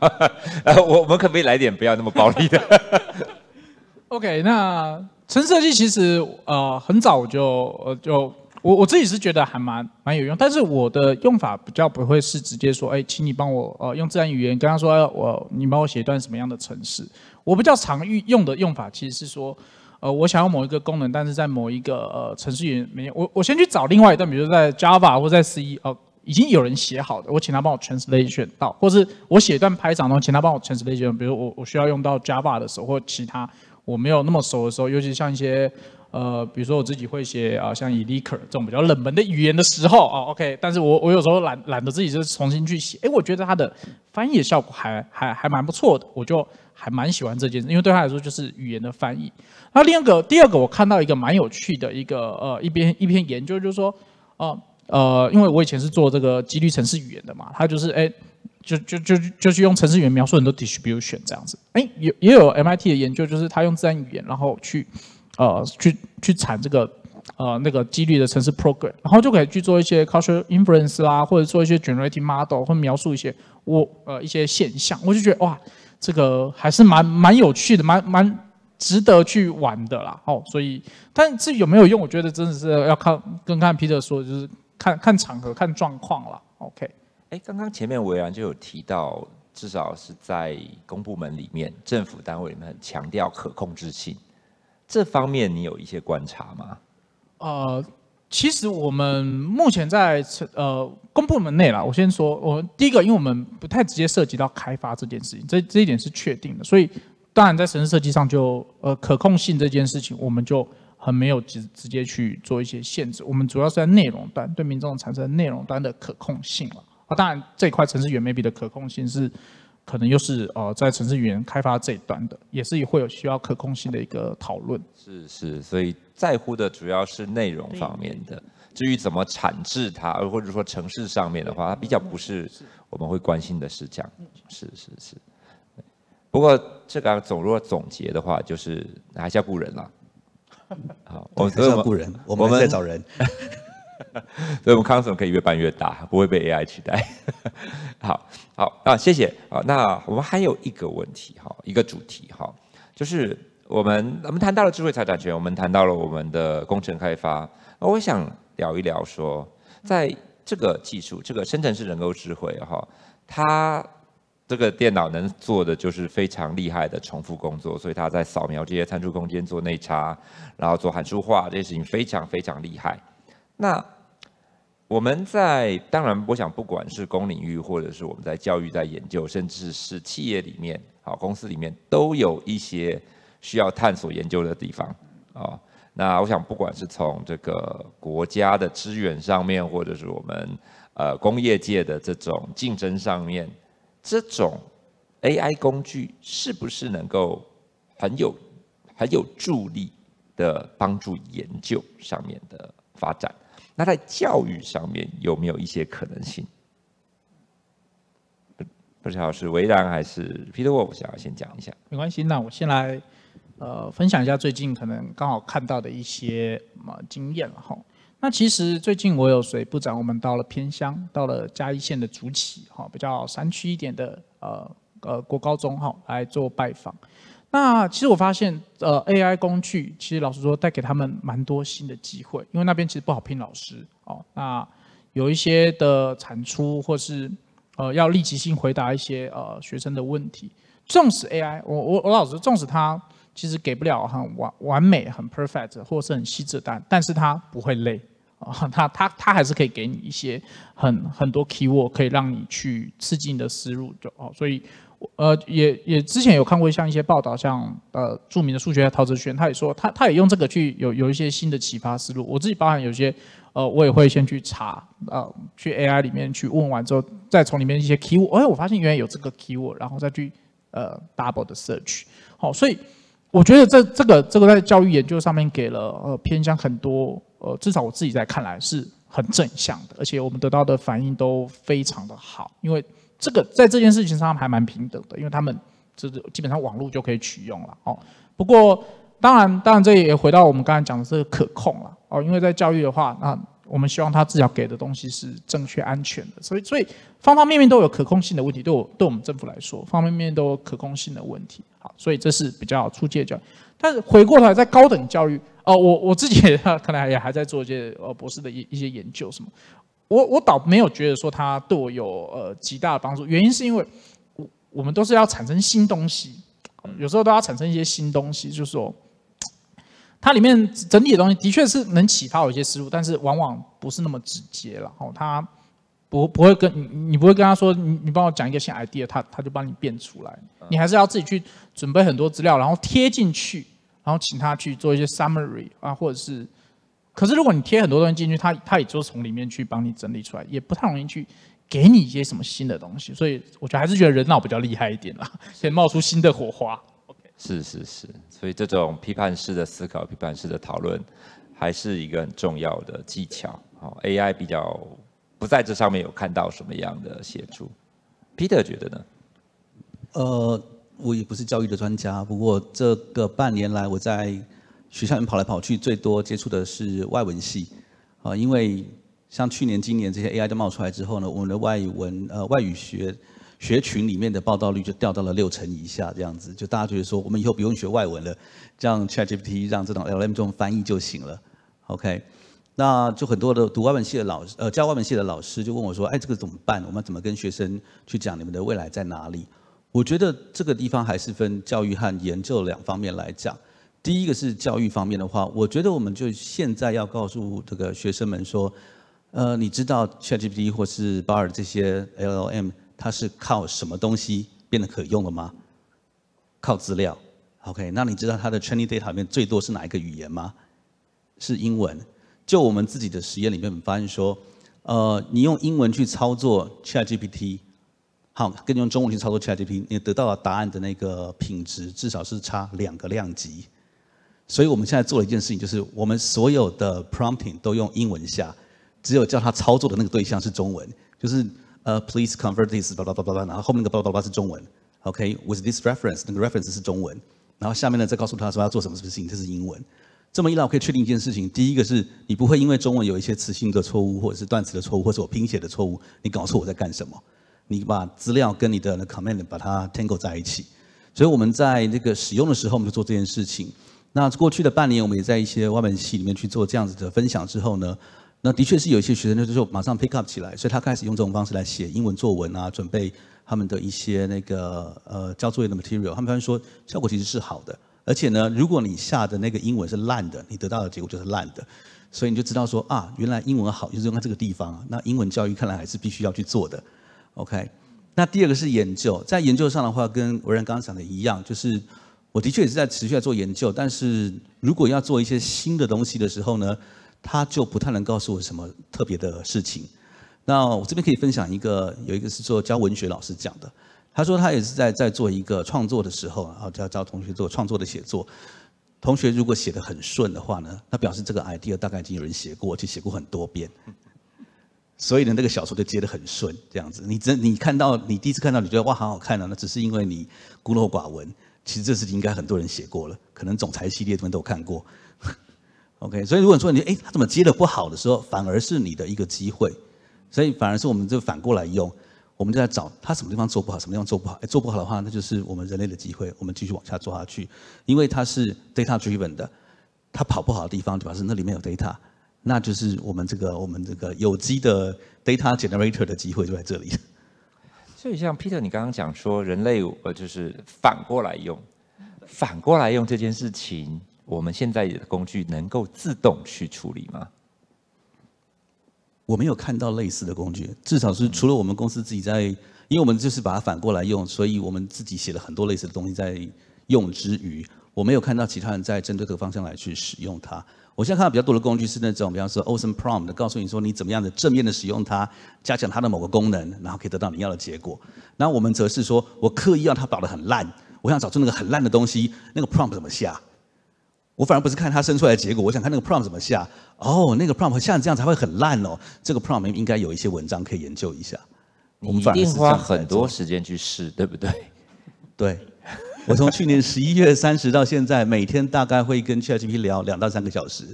呃，<laughs> 我们可不可以来点不要那么暴力的？<laughs> OK，那程式机其实呃很早我就呃就我我自己是觉得还蛮蛮有用，但是我的用法比较不会是直接说，哎，请你帮我呃用自然语言跟他说我你帮我写一段什么样的程式，我比较常用的用法其实是说。呃，我想要某一个功能，但是在某一个呃程序员言没我，我先去找另外一段，比如在 Java 或在 C 哦，已经有人写好的，我请他帮我 translation 到，或是我写一段排场，然后请他帮我 translation。比如我我需要用到 Java 的时候，或其他我没有那么熟的时候，尤其像一些呃，比如说我自己会写啊，像 e l i k e r 这种比较冷门的语言的时候啊，OK，但是我我有时候懒懒得自己就重新去写，哎，我觉得它的翻译效果还还还蛮不错的，我就还蛮喜欢这件事，因为对他来说就是语言的翻译。那另一个第二个，我看到一个蛮有趣的一个呃一篇一篇研究，就是说，哦呃，因为我以前是做这个几率城市语言的嘛，它就是哎，就就就就是用城市语言描述很多 distribution 这样子，哎，有也有 MIT 的研究，就是他用自然语言然后去呃去去产这个呃那个几率的城市 program，然后就可以去做一些 c u l t u r a l inference 啦，或者做一些 generating model，或描述一些我呃一些现象，我就觉得哇，这个还是蛮蛮有趣的，蛮蛮。值得去玩的啦，哦，所以，但是有没有用？我觉得真的是要看，跟看 Peter 说，就是看看场合、看状况啦。OK，哎，刚刚前面伟然就有提到，至少是在公部门里面、政府单位里面强调可控制性，这方面你有一些观察吗？呃，其实我们目前在呃公部门内啦，我先说，我们第一个，因为我们不太直接涉及到开发这件事情，这这一点是确定的，所以。当然，在城市设计上，就呃可控性这件事情，我们就很没有直直接去做一些限制。我们主要是在内容端对民众产生内容端的可控性了。啊，当然这一块城市元媒体的可控性是可能又是呃在城市语言开发这一端的，也是会有需要可控性的一个讨论。是是，所以在乎的主要是内容方面的。至于怎么产制它，或者说城市上面的话，它比较不是我们会关心的事项。是是是。不过这个总若总结的话，就是还是要雇人啦。<laughs> 好，我们都在雇人，我们在找人，<laughs> 所以我们康总可以越办越大，不会被 AI 取代。<laughs> 好好啊，谢谢啊。那我们还有一个问题哈，一个主题哈，就是我们我们谈到了智慧财产权，我们谈到了我们的工程开发，那我想聊一聊说，在这个技术，这个深成式人工智慧哈，它。这个电脑能做的就是非常厉害的重复工作，所以它在扫描这些参数空间做内插，然后做函数化，这些事情非常非常厉害。那我们在当然，我想不管是公领域，或者是我们在教育、在研究，甚至是企业里面，好公司里面，都有一些需要探索研究的地方啊。那我想，不管是从这个国家的资源上面，或者是我们呃工业界的这种竞争上面。这种 AI 工具是不是能够很有很有助力的帮助研究上面的发展？那在教育上面有没有一些可能性？不，不知道是维然还是 Peter，Wolf 想要先讲一下。没关系，那我先来呃分享一下最近可能刚好看到的一些嘛经验哈。那其实最近我有随部长我们到了偏乡，到了嘉义县的竹崎，哈，比较山区一点的，呃呃国高中哈，来做拜访。那其实我发现，呃 AI 工具其实老实说带给他们蛮多新的机会，因为那边其实不好聘老师哦。那有一些的产出或是呃要立即性回答一些呃学生的问题，重视 AI，我我我老实说重视它。其实给不了很完完美、很 perfect，或是很细致，但但是它不会累啊，<laughs> 它它它还是可以给你一些很很多 keyword，可以让你去刺激你的思路。就哦，所以呃也也之前有看过像一些报道，像呃著名的数学家陶哲轩，他也说他他也用这个去有有一些新的启发思路。我自己包含有些呃，我也会先去查啊，去 AI 里面去问完之后，再从里面一些 keyword，哎，我发现原来有这个 keyword，然后再去呃 double 的 search。好，所以。我觉得这这个这个在教育研究上面给了呃偏向很多呃，至少我自己在看来是很正向的，而且我们得到的反应都非常的好，因为这个在这件事情上还蛮平等的，因为他们这基本上网络就可以取用了哦。不过当然当然这也回到我们刚才讲的个可控了哦，因为在教育的话那。我们希望他至少给的东西是正确、安全的，所以，所以方方面面都有可控性的问题，对我，对我们政府来说，方方面面都有可控性的问题。好，所以这是比较初的教育。但是回过头来，在高等教育，哦，我我自己 <laughs> 可能也还在做一些呃博士的一一些研究什么，我我倒没有觉得说它对我有呃极大的帮助，原因是因为我我们都是要产生新东西，有时候都要产生一些新东西，就是说。它里面整体的东西的确是能启发我一些思路，但是往往不是那么直接。然后他不不会跟你，你不会跟他说，你你帮我讲一个新 idea，他他就帮你变出来。你还是要自己去准备很多资料，然后贴进去，然后请他去做一些 summary 啊，或者是。可是如果你贴很多东西进去，他他也就从里面去帮你整理出来，也不太容易去给你一些什么新的东西。所以我觉得还是觉得人脑比较厉害一点啦，可以冒出新的火花。是是是，所以这种批判式的思考、批判式的讨论，还是一个很重要的技巧。好，AI 比较不在这上面有看到什么样的协助？Peter 觉得呢？呃，我也不是教育的专家，不过这个半年来我在学校里面跑来跑去，最多接触的是外文系啊，因为像去年、今年这些 AI 都冒出来之后呢，我们的外文呃外语学。学群里面的报道率就掉到了六成以下，这样子就大家觉得说，我们以后不用学外文了，让 ChatGPT 让这种 L M 中翻译就行了，OK？那就很多的读外文系的老师，呃，教外文系的老师就问我说，哎，这个怎么办？我们怎么跟学生去讲你们的未来在哪里？我觉得这个地方还是分教育和研究两方面来讲。第一个是教育方面的话，我觉得我们就现在要告诉这个学生们说，呃，你知道 ChatGPT 或是巴 r 这些 L M。它是靠什么东西变得可用了吗？靠资料。OK，那你知道它的 training data 里面最多是哪一个语言吗？是英文。就我们自己的实验里面，发现说，呃，你用英文去操作 ChatGPT，好，跟用中文去操作 ChatGPT，你得到的答案的那个品质至少是差两个量级。所以我们现在做了一件事情，就是我们所有的 prompting 都用英文下，只有叫它操作的那个对象是中文，就是。呃，uh,，please this convert 请翻译这个，然后后面的“叭叭叭叭”是中文。OK，with this reference，那个 reference 是中文。然后下面呢，再告诉他说要做什么事情，这是英文。这么一来，我可以确定一件事情：第一个是你不会因为中文有一些词性的错误，或者是断词的错误，或是我拼写的错误，你搞错我在干什么。你把资料跟你的 command 把它 tangle 在一起。所以我们在那个使用的时候，我们就做这件事情。那过去的半年，我们也在一些外文系里面去做这样子的分享之后呢。那的确是有一些学生，就是马上 pick up 起来，所以他开始用这种方式来写英文作文啊，准备他们的一些那个呃交作业的 material。他们说效果其实是好的，而且呢，如果你下的那个英文是烂的，你得到的结果就是烂的，所以你就知道说啊，原来英文好就是用在这个地方。那英文教育看来还是必须要去做的。OK，那第二个是研究，在研究上的话，跟文然刚刚讲的一样，就是我的确也是在持续在做研究，但是如果要做一些新的东西的时候呢？他就不太能告诉我什么特别的事情。那我这边可以分享一个，有一个是做教文学老师讲的，他说他也是在在做一个创作的时候，然后教教同学做创作的写作。同学如果写的很顺的话呢，那表示这个 idea 大概已经有人写过，就写过很多遍。所以呢，那个小说就接得很顺，这样子。你真你看到你第一次看到你觉得哇好好看啊，那只是因为你孤陋寡闻。其实这事情应该很多人写过了，可能总裁系列他们都看过。OK，所以如果说你哎他怎么接的不好的时候，反而是你的一个机会，所以反而是我们就反过来用，我们就在找他什么地方做不好，什么地方做不好，哎做不好的话，那就是我们人类的机会，我们继续往下做下去，因为它是 data driven 的，它跑不好的地方，主要是那里面有 data，那就是我们这个我们这个有机的 data generator 的机会就在这里。所以像 Peter，你刚刚讲说人类，呃就是反过来用，反过来用这件事情。我们现在的工具能够自动去处理吗？我没有看到类似的工具，至少是除了我们公司自己在，因为我们就是把它反过来用，所以我们自己写了很多类似的东西在用之余，我没有看到其他人在针对这个方向来去使用它。我现在看到比较多的工具是那种，比方说 Ocean Prom 的，告诉你说你怎么样的正面的使用它，加强它的某个功能，然后可以得到你要的结果。然后我们则是说，我刻意让它搞得很烂，我想找出那个很烂的东西，那个 Prom 怎么下？我反而不是看它生出来的结果，我想看那个 prompt 怎么下。哦，那个 prompt 下这样才会很烂哦。这个 prompt 应该有一些文章可以研究一下。我们反定花很多时间去试，对不对？<laughs> 对。我从去年十一月三十到现在，每天大概会跟 ChatGPT 聊两到三个小时。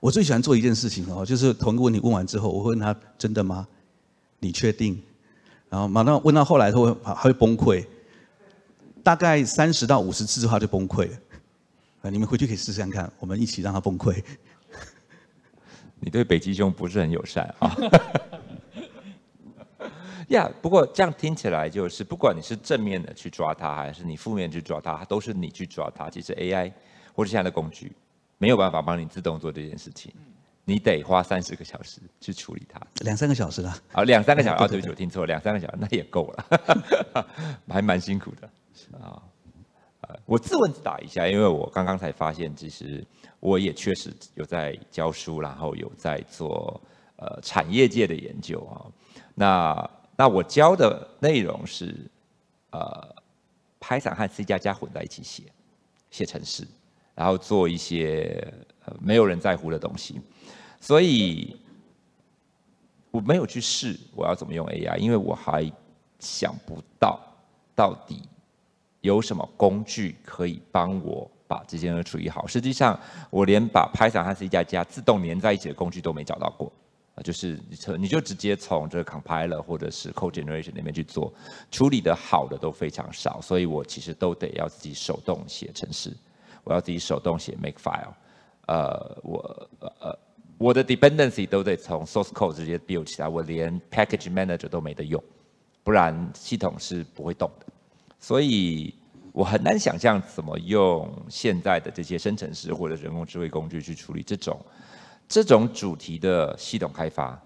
我最喜欢做一件事情哦，就是同一个问题问完之后，我会问他真的吗？你确定？然后马上问到后来，他会他会崩溃。大概三十到五十次的话就崩溃。啊，你们回去可以试试看看，我们一起让它崩溃。你对北极熊不是很友善啊？<laughs> 呀，不过这样听起来就是，不管你是正面的去抓它，还是你负面去抓它，都是你去抓它。其实 AI 或者现在的工具没有办法帮你自动做这件事情，你得花三十个小时去处理它。两三个小时了？啊，两三个小时。哦，<laughs> 对不起，我听错，两三个小时那也够了，<laughs> 还蛮辛苦的啊。我自问自答一下，因为我刚刚才发现，其实我也确实有在教书，然后有在做呃产业界的研究啊。那那我教的内容是呃 Python 和 C 加加混在一起写，写程式，然后做一些呃没有人在乎的东西，所以我没有去试我要怎么用 AI，因为我还想不到到底。有什么工具可以帮我把这件事处理好？实际上，我连把拍 n 和 C 加加自动连在一起的工具都没找到过。啊，就是你，你就直接从这个 compiler 或者是 code generation 那边去做处理的，好的都非常少。所以我其实都得要自己手动写程式，我要自己手动写 make file。呃，我呃我的 dependency 都得从 source code 直接 build 起来，我连 package manager 都没得用，不然系统是不会动的。所以我很难想象怎么用现在的这些生成式或者人工智慧工具去处理这种这种主题的系统开发。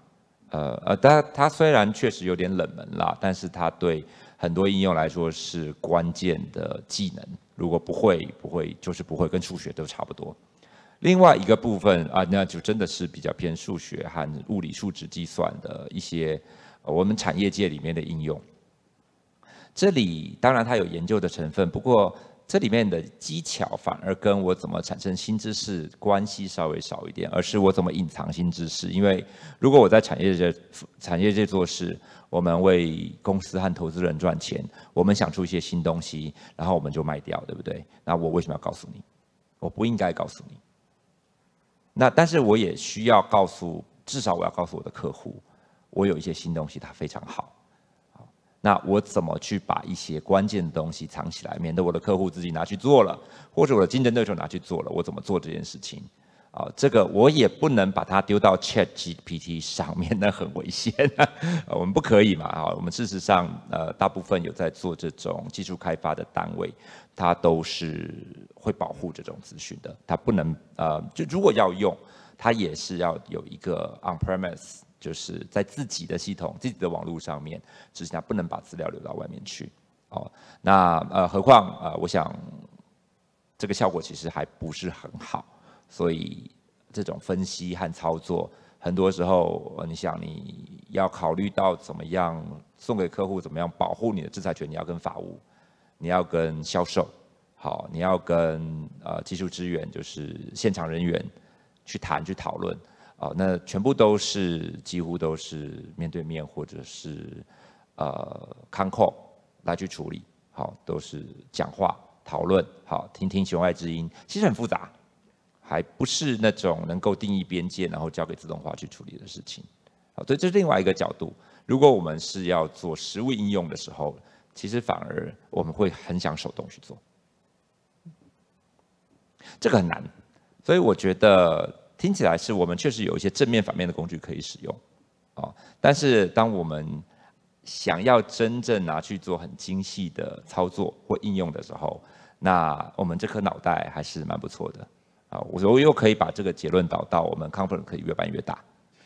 呃呃，当然它虽然确实有点冷门啦，但是它对很多应用来说是关键的技能。如果不会，不会就是不会，跟数学都差不多。另外一个部分啊，那就真的是比较偏数学和物理数值计算的一些我们产业界里面的应用。这里当然它有研究的成分，不过这里面的技巧反而跟我怎么产生新知识关系稍微少一点，而是我怎么隐藏新知识。因为如果我在产业界、产业界做事，我们为公司和投资人赚钱，我们想出一些新东西，然后我们就卖掉，对不对？那我为什么要告诉你？我不应该告诉你。那但是我也需要告诉，至少我要告诉我的客户，我有一些新东西，它非常好。那我怎么去把一些关键的东西藏起来，免得我的客户自己拿去做了，或者我的竞争对手拿去做了，我怎么做这件事情？啊，这个我也不能把它丢到 ChatGPT 上面，那很危险啊，<laughs> 我们不可以嘛啊，我们事实上呃，大部分有在做这种技术开发的单位，它都是会保护这种资讯的，它不能呃，就如果要用，它也是要有一个 on premise。就是在自己的系统、自己的网络上面，只是他不能把资料流到外面去。哦，那呃，何况呃，我想这个效果其实还不是很好。所以这种分析和操作，很多时候，你想你要考虑到怎么样送给客户，怎么样保护你的制裁权，你要跟法务，你要跟销售，好，你要跟呃技术支援，就是现场人员去谈去讨论。好，那全部都是几乎都是面对面或者是呃，call 来去处理。好，都是讲话讨论，好，听听弦外之音，其实很复杂，还不是那种能够定义边界然后交给自动化去处理的事情。好，所以这是另外一个角度。如果我们是要做实物应用的时候，其实反而我们会很想手动去做，这个很难。所以我觉得。听起来是我们确实有一些正面、反面的工具可以使用，啊，但是当我们想要真正拿去做很精细的操作或应用的时候，那我们这颗脑袋还是蛮不错的，啊，我我又可以把这个结论导到我们 Conference 可以越办越大，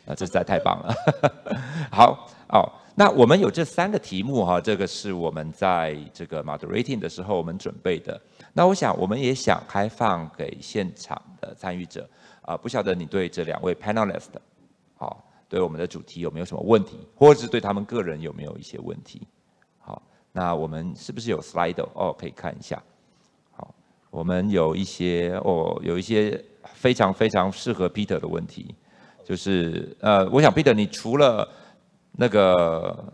啊，这实在太棒了。<laughs> 好，哦，那我们有这三个题目哈，这个是我们在这个 Moderating 的时候我们准备的，那我想我们也想开放给现场的参与者。啊，不晓得你对这两位 panelist，好，对我们的主题有没有什么问题，或者是对他们个人有没有一些问题？好，那我们是不是有 slide 哦？可以看一下。好，我们有一些哦，有一些非常非常适合 Peter 的问题，就是呃，我想 Peter，你除了那个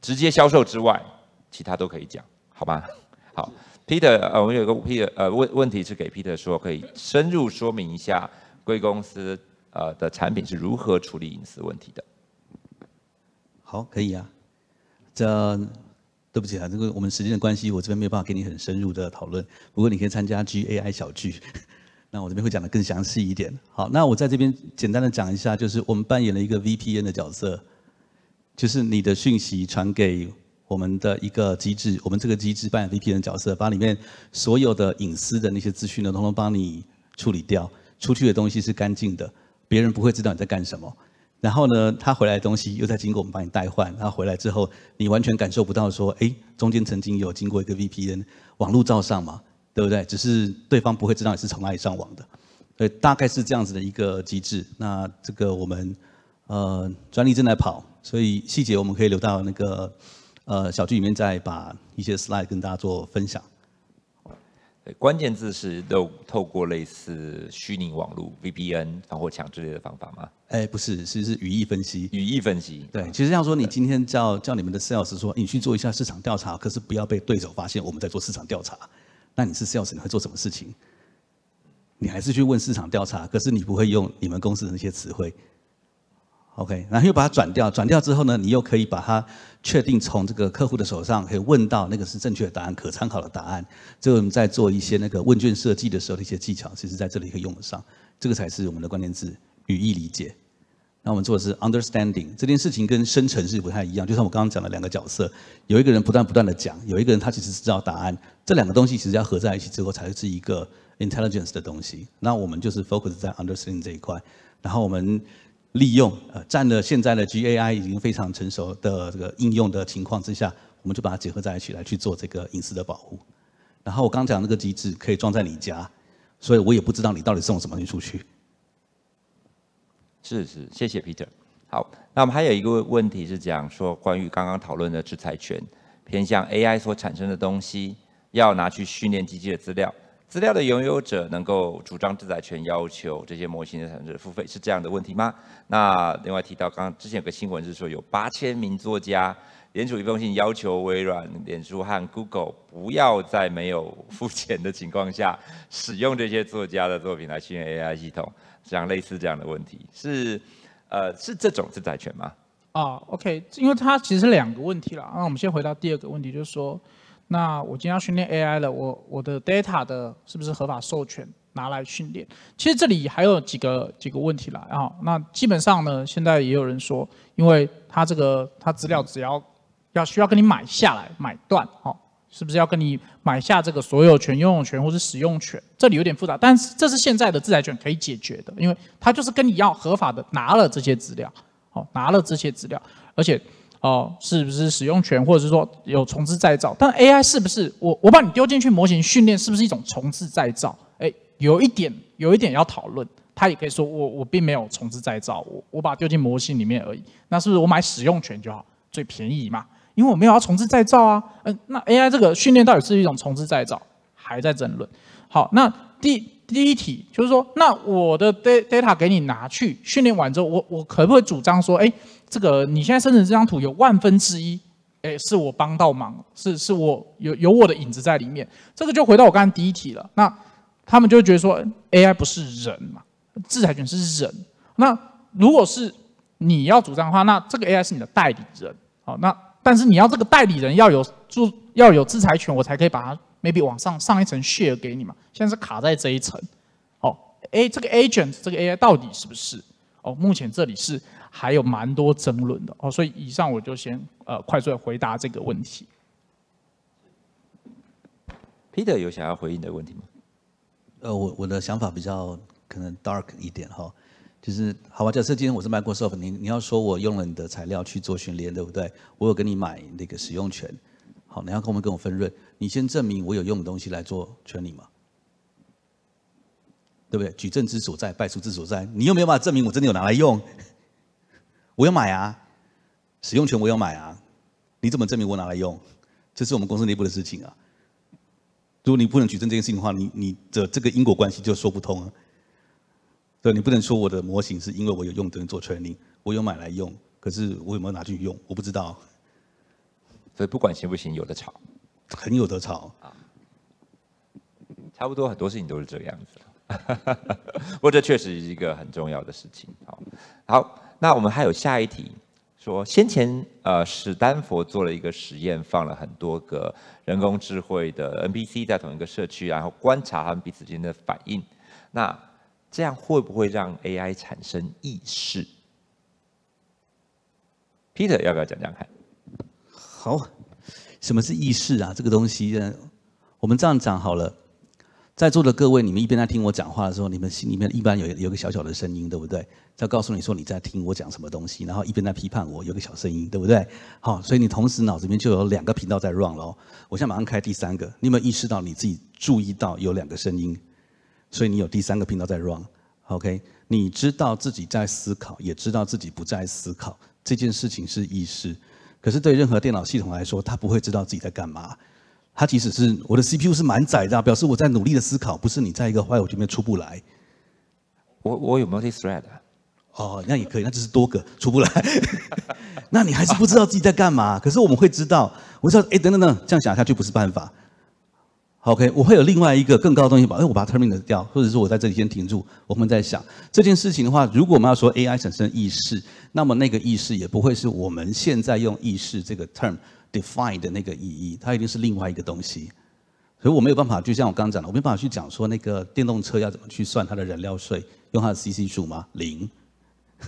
直接销售之外，其他都可以讲，好吗？<laughs> 好。Peter，呃，我们有个 Peter，呃，问问题是给 Peter 说，可以深入说明一下贵公司呃的产品是如何处理隐私问题的。好，可以啊。这对不起啊，这个我们时间的关系，我这边没有办法给你很深入的讨论。不过你可以参加 GAI 小聚，<laughs> 那我这边会讲的更详细一点。好，那我在这边简单的讲一下，就是我们扮演了一个 VPN 的角色，就是你的讯息传给。我们的一个机制，我们这个机制扮演 VPN 的角色，把里面所有的隐私的那些资讯呢，通通帮你处理掉，出去的东西是干净的，别人不会知道你在干什么。然后呢，他回来的东西又再经过我们帮你代换，然后回来之后，你完全感受不到说，哎，中间曾经有经过一个 VPN 网络照上嘛，对不对？只是对方不会知道你是从哪里上网的，所以大概是这样子的一个机制。那这个我们呃专利正在跑，所以细节我们可以留到那个。呃，小聚里面再把一些 slide 跟大家做分享。关键字是都透过类似虚拟网络 VPN 防火墙之类的方法吗？哎，不是，是是语义分析。语义分析，对，其实像说，你今天叫叫你们的 sales 说，你去做一下市场调查，可是不要被对手发现我们在做市场调查。那你是 sales，你会做什么事情？你还是去问市场调查，可是你不会用你们公司的那些词汇。OK，然后又把它转掉，转掉之后呢，你又可以把它确定从这个客户的手上可以问到那个是正确的答案，可参考的答案。就后我们在做一些那个问卷设计的时候的一些技巧，其实在这里可以用得上。这个才是我们的关键字语义理解。那我们做的是 understanding，这件事情跟生成是不太一样。就像我刚刚讲的两个角色，有一个人不断不断的讲，有一个人他其实是知道答案。这两个东西其实要合在一起之后才是一个 intelligence 的东西。那我们就是 focus 在 understanding 这一块，然后我们。利用呃，占了现在的 G A I 已经非常成熟的这个应用的情况之下，我们就把它结合在一起来去做这个隐私的保护。然后我刚讲那个机制可以装在你家，所以我也不知道你到底送什么东西出去。是是，谢谢 Peter。好，那我们还有一个问题是讲说关于刚刚讨论的制裁权偏向 A I 所产生的东西要拿去训练机器的资料。资料的拥有者能够主张自在权，要求这些模型的产生付费，是这样的问题吗？那另外提到，刚之前有个新闻是说，有八千名作家联署一封信，要求微软、脸书和 Google 不要在没有付钱的情况下使用这些作家的作品来训练 AI 系统，样类似这样的问题，是呃，是这种自在权吗？啊，OK，因为它其实两个问题了。那我们先回到第二个问题，就是说。那我今天要训练 AI 了，我我的 data 的是不是合法授权拿来训练？其实这里还有几个几个问题来啊。那基本上呢，现在也有人说，因为他这个他资料只要要需要跟你买下来买断哦，是不是要跟你买下这个所有权、拥有权或者使用权？这里有点复杂，但是这是现在的自来卷权可以解决的，因为他就是跟你要合法的拿了这些资料，哦，拿了这些资料，而且。哦，是不是使用权，或者是说有重置再造？但 AI 是不是我我把你丢进去模型训练，是不是一种重置再造？哎，有一点有一点要讨论。他也可以说我我并没有重置再造，我我把它丢进模型里面而已。那是不是我买使用权就好？最便宜嘛，因为我没有要重置再造啊。嗯，那 AI 这个训练到底是一种重置再造？还在争论。好，那第。第一题就是说，那我的 data 给你拿去训练完之后，我我可不可以主张说，哎，这个你现在生成这张图有万分之一，哎，是我帮到忙，是是我有有我的影子在里面。这个就回到我刚才第一题了。那他们就觉得说，AI 不是人嘛，制裁权是人。那如果是你要主张的话，那这个 AI 是你的代理人，好，那但是你要这个代理人要有注要有制裁权，我才可以把它。maybe 往上上一层 share 给你嘛，现在是卡在这一层，哦，A 这个 agent 这个 AI 到底是不是？哦，目前这里是还有蛮多争论的哦，所以以上我就先呃快速回答这个问题。Peter 有想要回应的问题吗？呃，我我的想法比较可能 dark 一点哈，就是好吧，假设今天我是 Microsoft，你你要说我用了你的材料去做训练，对不对？我有跟你买那个使用权。好，你要跟我们跟我分润，你先证明我有用的东西来做权利嘛，对不对？举证之所在，败诉之所在。你又没有办法证明我真的有拿来用？我要买啊，使用权我要买啊，你怎么证明我拿来用？这是我们公司内部的事情啊。如果你不能举证这件事情的话，你你的这个因果关系就说不通啊。对，你不能说我的模型是因为我有用等西做权利，我有买来用，可是我有没有拿去用，我不知道。所以不管行不行，有的吵，很有的吵啊，差不多很多事情都是这个样子。<laughs> 不过这确实是一个很重要的事情。好，好，那我们还有下一题，说先前呃史丹佛做了一个实验，放了很多个人工智慧的 NPC 在同一个社区，然后观察他们彼此间的反应。那这样会不会让 AI 产生意识？Peter 要不要讲讲看？好，什么是意识啊？这个东西，我们这样讲好了。在座的各位，你们一边在听我讲话的时候，你们心里面一般有有个小小的声音，对不对？在告诉你说你在听我讲什么东西，然后一边在批判我，有个小声音，对不对？好，所以你同时脑子里面就有两个频道在 run 了。我现在马上开第三个，你有没有意识到你自己注意到有两个声音？所以你有第三个频道在 run。OK，你知道自己在思考，也知道自己不在思考，这件事情是意识。可是对任何电脑系统来说，它不会知道自己在干嘛。它即使是我的 CPU 是满载的，表示我在努力的思考，不是你在一个坏我这面出不来。我我有 multi thread。哦，那也可以，那就是多个出不来。<laughs> 那你还是不知道自己在干嘛。可是我们会知道，我知道，哎，等等等，这样想下去不是办法。OK，我会有另外一个更高的东西把，哎，我把 terminal 掉，或者是我在这里先停住。我们在想这件事情的话，如果我们要说 AI 产生意识，那么那个意识也不会是我们现在用意识这个 term define 的那个意义，它一定是另外一个东西。所以我没有办法，就像我刚刚讲的，我没办法去讲说那个电动车要怎么去算它的燃料税，用它的 CC 数吗？零，<laughs>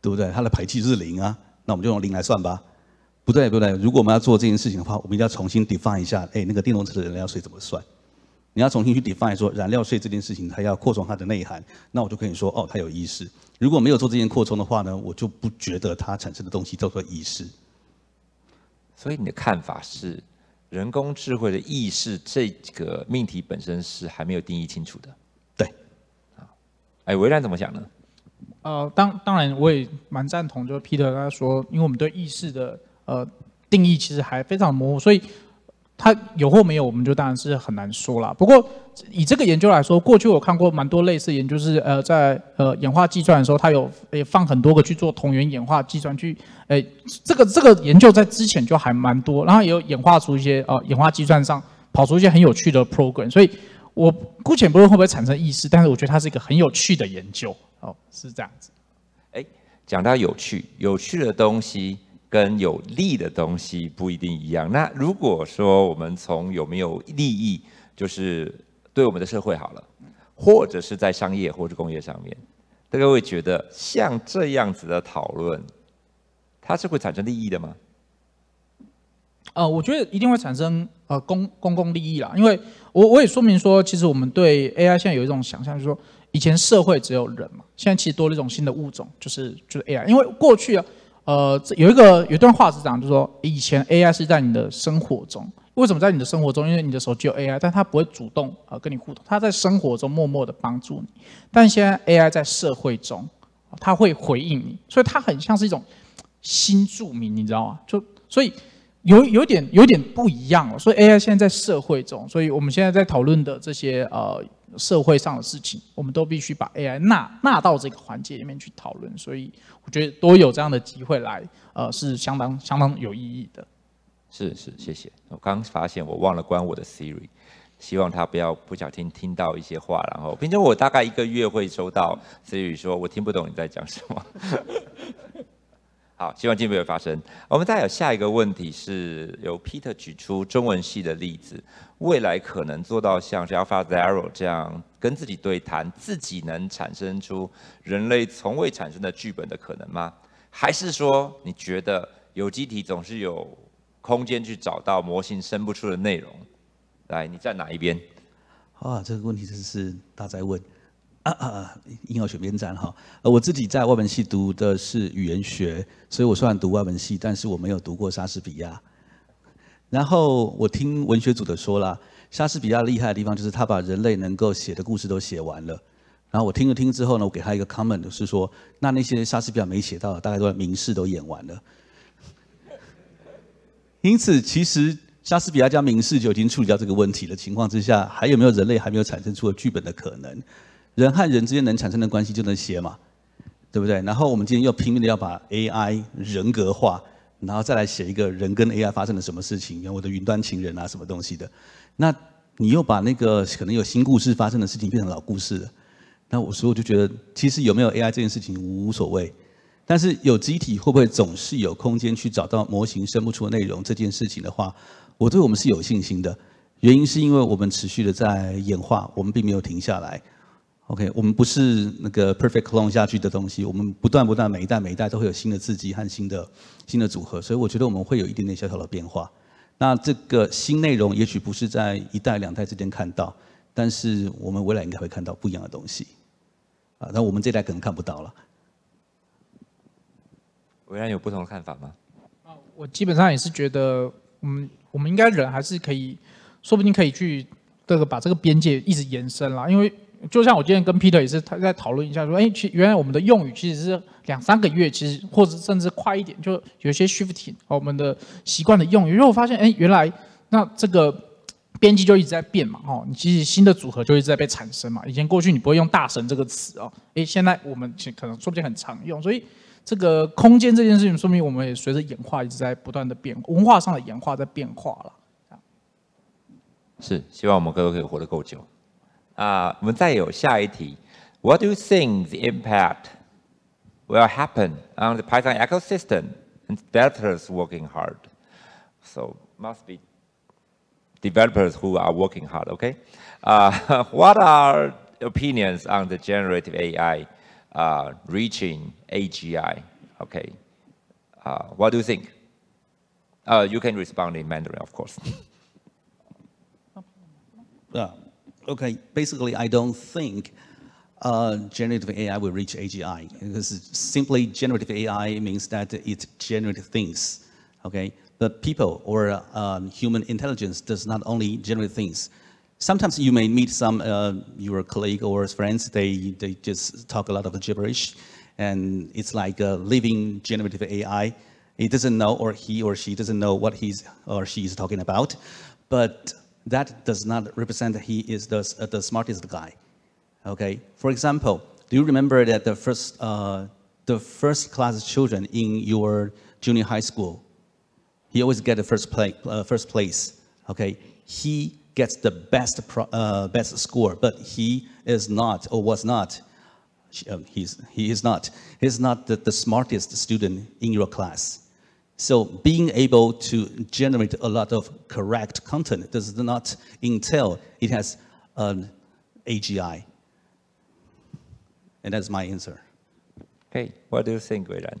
对不对？它的排气是零啊，那我们就用零来算吧。不对不对，如果我们要做这件事情的话，我们一定要重新 define 一下，哎，那个电动车的燃料税怎么算？你要重新去 define 说燃料税这件事情它要扩充它的内涵，那我就可以说，哦，它有意识。如果没有做这件扩充的话呢，我就不觉得它产生的东西叫做意识。所以你的看法是，人工智慧的意识这个命题本身是还没有定义清楚的。对。啊，哎，维兰怎么想呢？呃，当当然我也蛮赞同，就是彼刚他说，因为我们对意识的呃，定义其实还非常模糊，所以它有或没有，我们就当然是很难说了。不过以这个研究来说，过去我看过蛮多类似研究，是呃，在呃演化计算的时候，它有也放很多个去做同源演化计算，去诶这个这个研究在之前就还蛮多，然后也有演化出一些呃演化计算上跑出一些很有趣的 program。所以我姑且不论会不会产生意识，但是我觉得它是一个很有趣的研究。哦，是这样子。哎，讲到有趣，有趣的东西。跟有利的东西不一定一样。那如果说我们从有没有利益，就是对我们的社会好了，或者是在商业或者工业上面，大家会觉得像这样子的讨论，它是会产生利益的吗？呃，我觉得一定会产生呃公公共利益啦，因为我我也说明说，其实我们对 AI 现在有一种想象，就是说以前社会只有人嘛，现在其实多了一种新的物种，就是就是 AI，因为过去啊。呃，有一个有段话是样，就是说以前 AI 是在你的生活中，为什么在你的生活中？因为你的手机有 AI，但它不会主动啊跟你互动，它在生活中默默的帮助你。但现在 AI 在社会中，它会回应你，所以它很像是一种新著名，你知道吗？就所以有有点有点不一样了。所以 AI 现在在社会中，所以我们现在在讨论的这些呃。社会上的事情，我们都必须把 AI 纳纳到这个环节里面去讨论，所以我觉得都有这样的机会来，呃，是相当相当有意义的。是是，谢谢。我刚发现我忘了关我的 Siri，希望他不要不小心听到一些话，然后平常我大概一个月会收到 Siri 说“我听不懂你在讲什么”。好，希望今天不会发生。我们再有下一个问题，是由 Peter 举出中文系的例子：未来可能做到像 Elon m r s k 这样跟自己对谈，自己能产生出人类从未产生的剧本的可能吗？还是说你觉得有机体总是有空间去找到模型生不出的内容？来，你站哪一边？啊，这个问题真是大在问。啊啊啊！英豪选编站哈，呃，我自己在外文系读的是语言学，所以我然读外文系，但是我没有读过莎士比亚。然后我听文学组的说了，莎士比亚厉害的地方就是他把人类能够写的故事都写完了。然后我听了听之后呢，我给他一个 comment 是说，那那些莎士比亚没写到的，大概都名士都演完了。因此，其实莎士比亚加名士就已经处理掉这个问题的情况之下，还有没有人类还没有产生出的剧本的可能？人和人之间能产生的关系就能写嘛，对不对？然后我们今天又拼命的要把 AI 人格化，然后再来写一个人跟 AI 发生了什么事情，像我的云端情人啊，什么东西的。那你又把那个可能有新故事发生的事情变成老故事了。那我所以我就觉得，其实有没有 AI 这件事情无所谓，但是有集体会不会总是有空间去找到模型生不出内容这件事情的话，我对我们是有信心的。原因是因为我们持续的在演化，我们并没有停下来。OK，我们不是那个 perfect clone 下去的东西。我们不断不断每一代每一代都会有新的刺激和新的新的组合，所以我觉得我们会有一点点小小的变化。那这个新内容也许不是在一代两代之间看到，但是我们未来应该会看到不一样的东西。啊，那我们这代可能看不到了。维然有不同的看法吗？啊，我基本上也是觉得，我们我们应该人还是可以，说不定可以去这个把这个边界一直延伸啦，因为。就像我今天跟 Peter 也是，他在讨论一下说，哎，其原来我们的用语其实是两三个月，其实或者甚至快一点，就有些 shifting，我们的习惯的用语，因为我发现，哎，原来那这个编辑就一直在变嘛，哦，你其实新的组合就一直在被产生嘛，以前过去你不会用大神这个词哦，哎，现在我们可能说不定很常用，所以这个空间这件事情说明我们也随着演化一直在不断的变化，文化上的演化在变化了。是，希望我们各位可以活得够久。What do you think the impact will happen on the Python ecosystem and developers working hard? So must be developers who are working hard. Okay. Uh, <laughs> what are opinions on the generative AI uh, reaching AGI? Okay. Uh, what do you think? Uh, you can respond in Mandarin, of course. <laughs> yeah. Okay, basically, I don't think uh, generative AI will reach AGI because simply generative AI means that it generates things, okay? But people or um, human intelligence does not only generate things. Sometimes you may meet some uh, your colleague or friends, they, they just talk a lot of gibberish and it's like a uh, living generative AI. He doesn't know or he or she doesn't know what he's or she is talking about, but that does not represent he is the, uh, the smartest guy. Okay. For example, do you remember that the first uh, the first class children in your junior high school, he always get the first play, uh, first place. Okay. He gets the best pro, uh, best score, but he is not or was not. Um, he's, he is not. He's not the, the smartest student in your class. So being able to generate a lot of correct content does not entail it has an AGI. And that's my answer. Hey, what do you think, 伟然？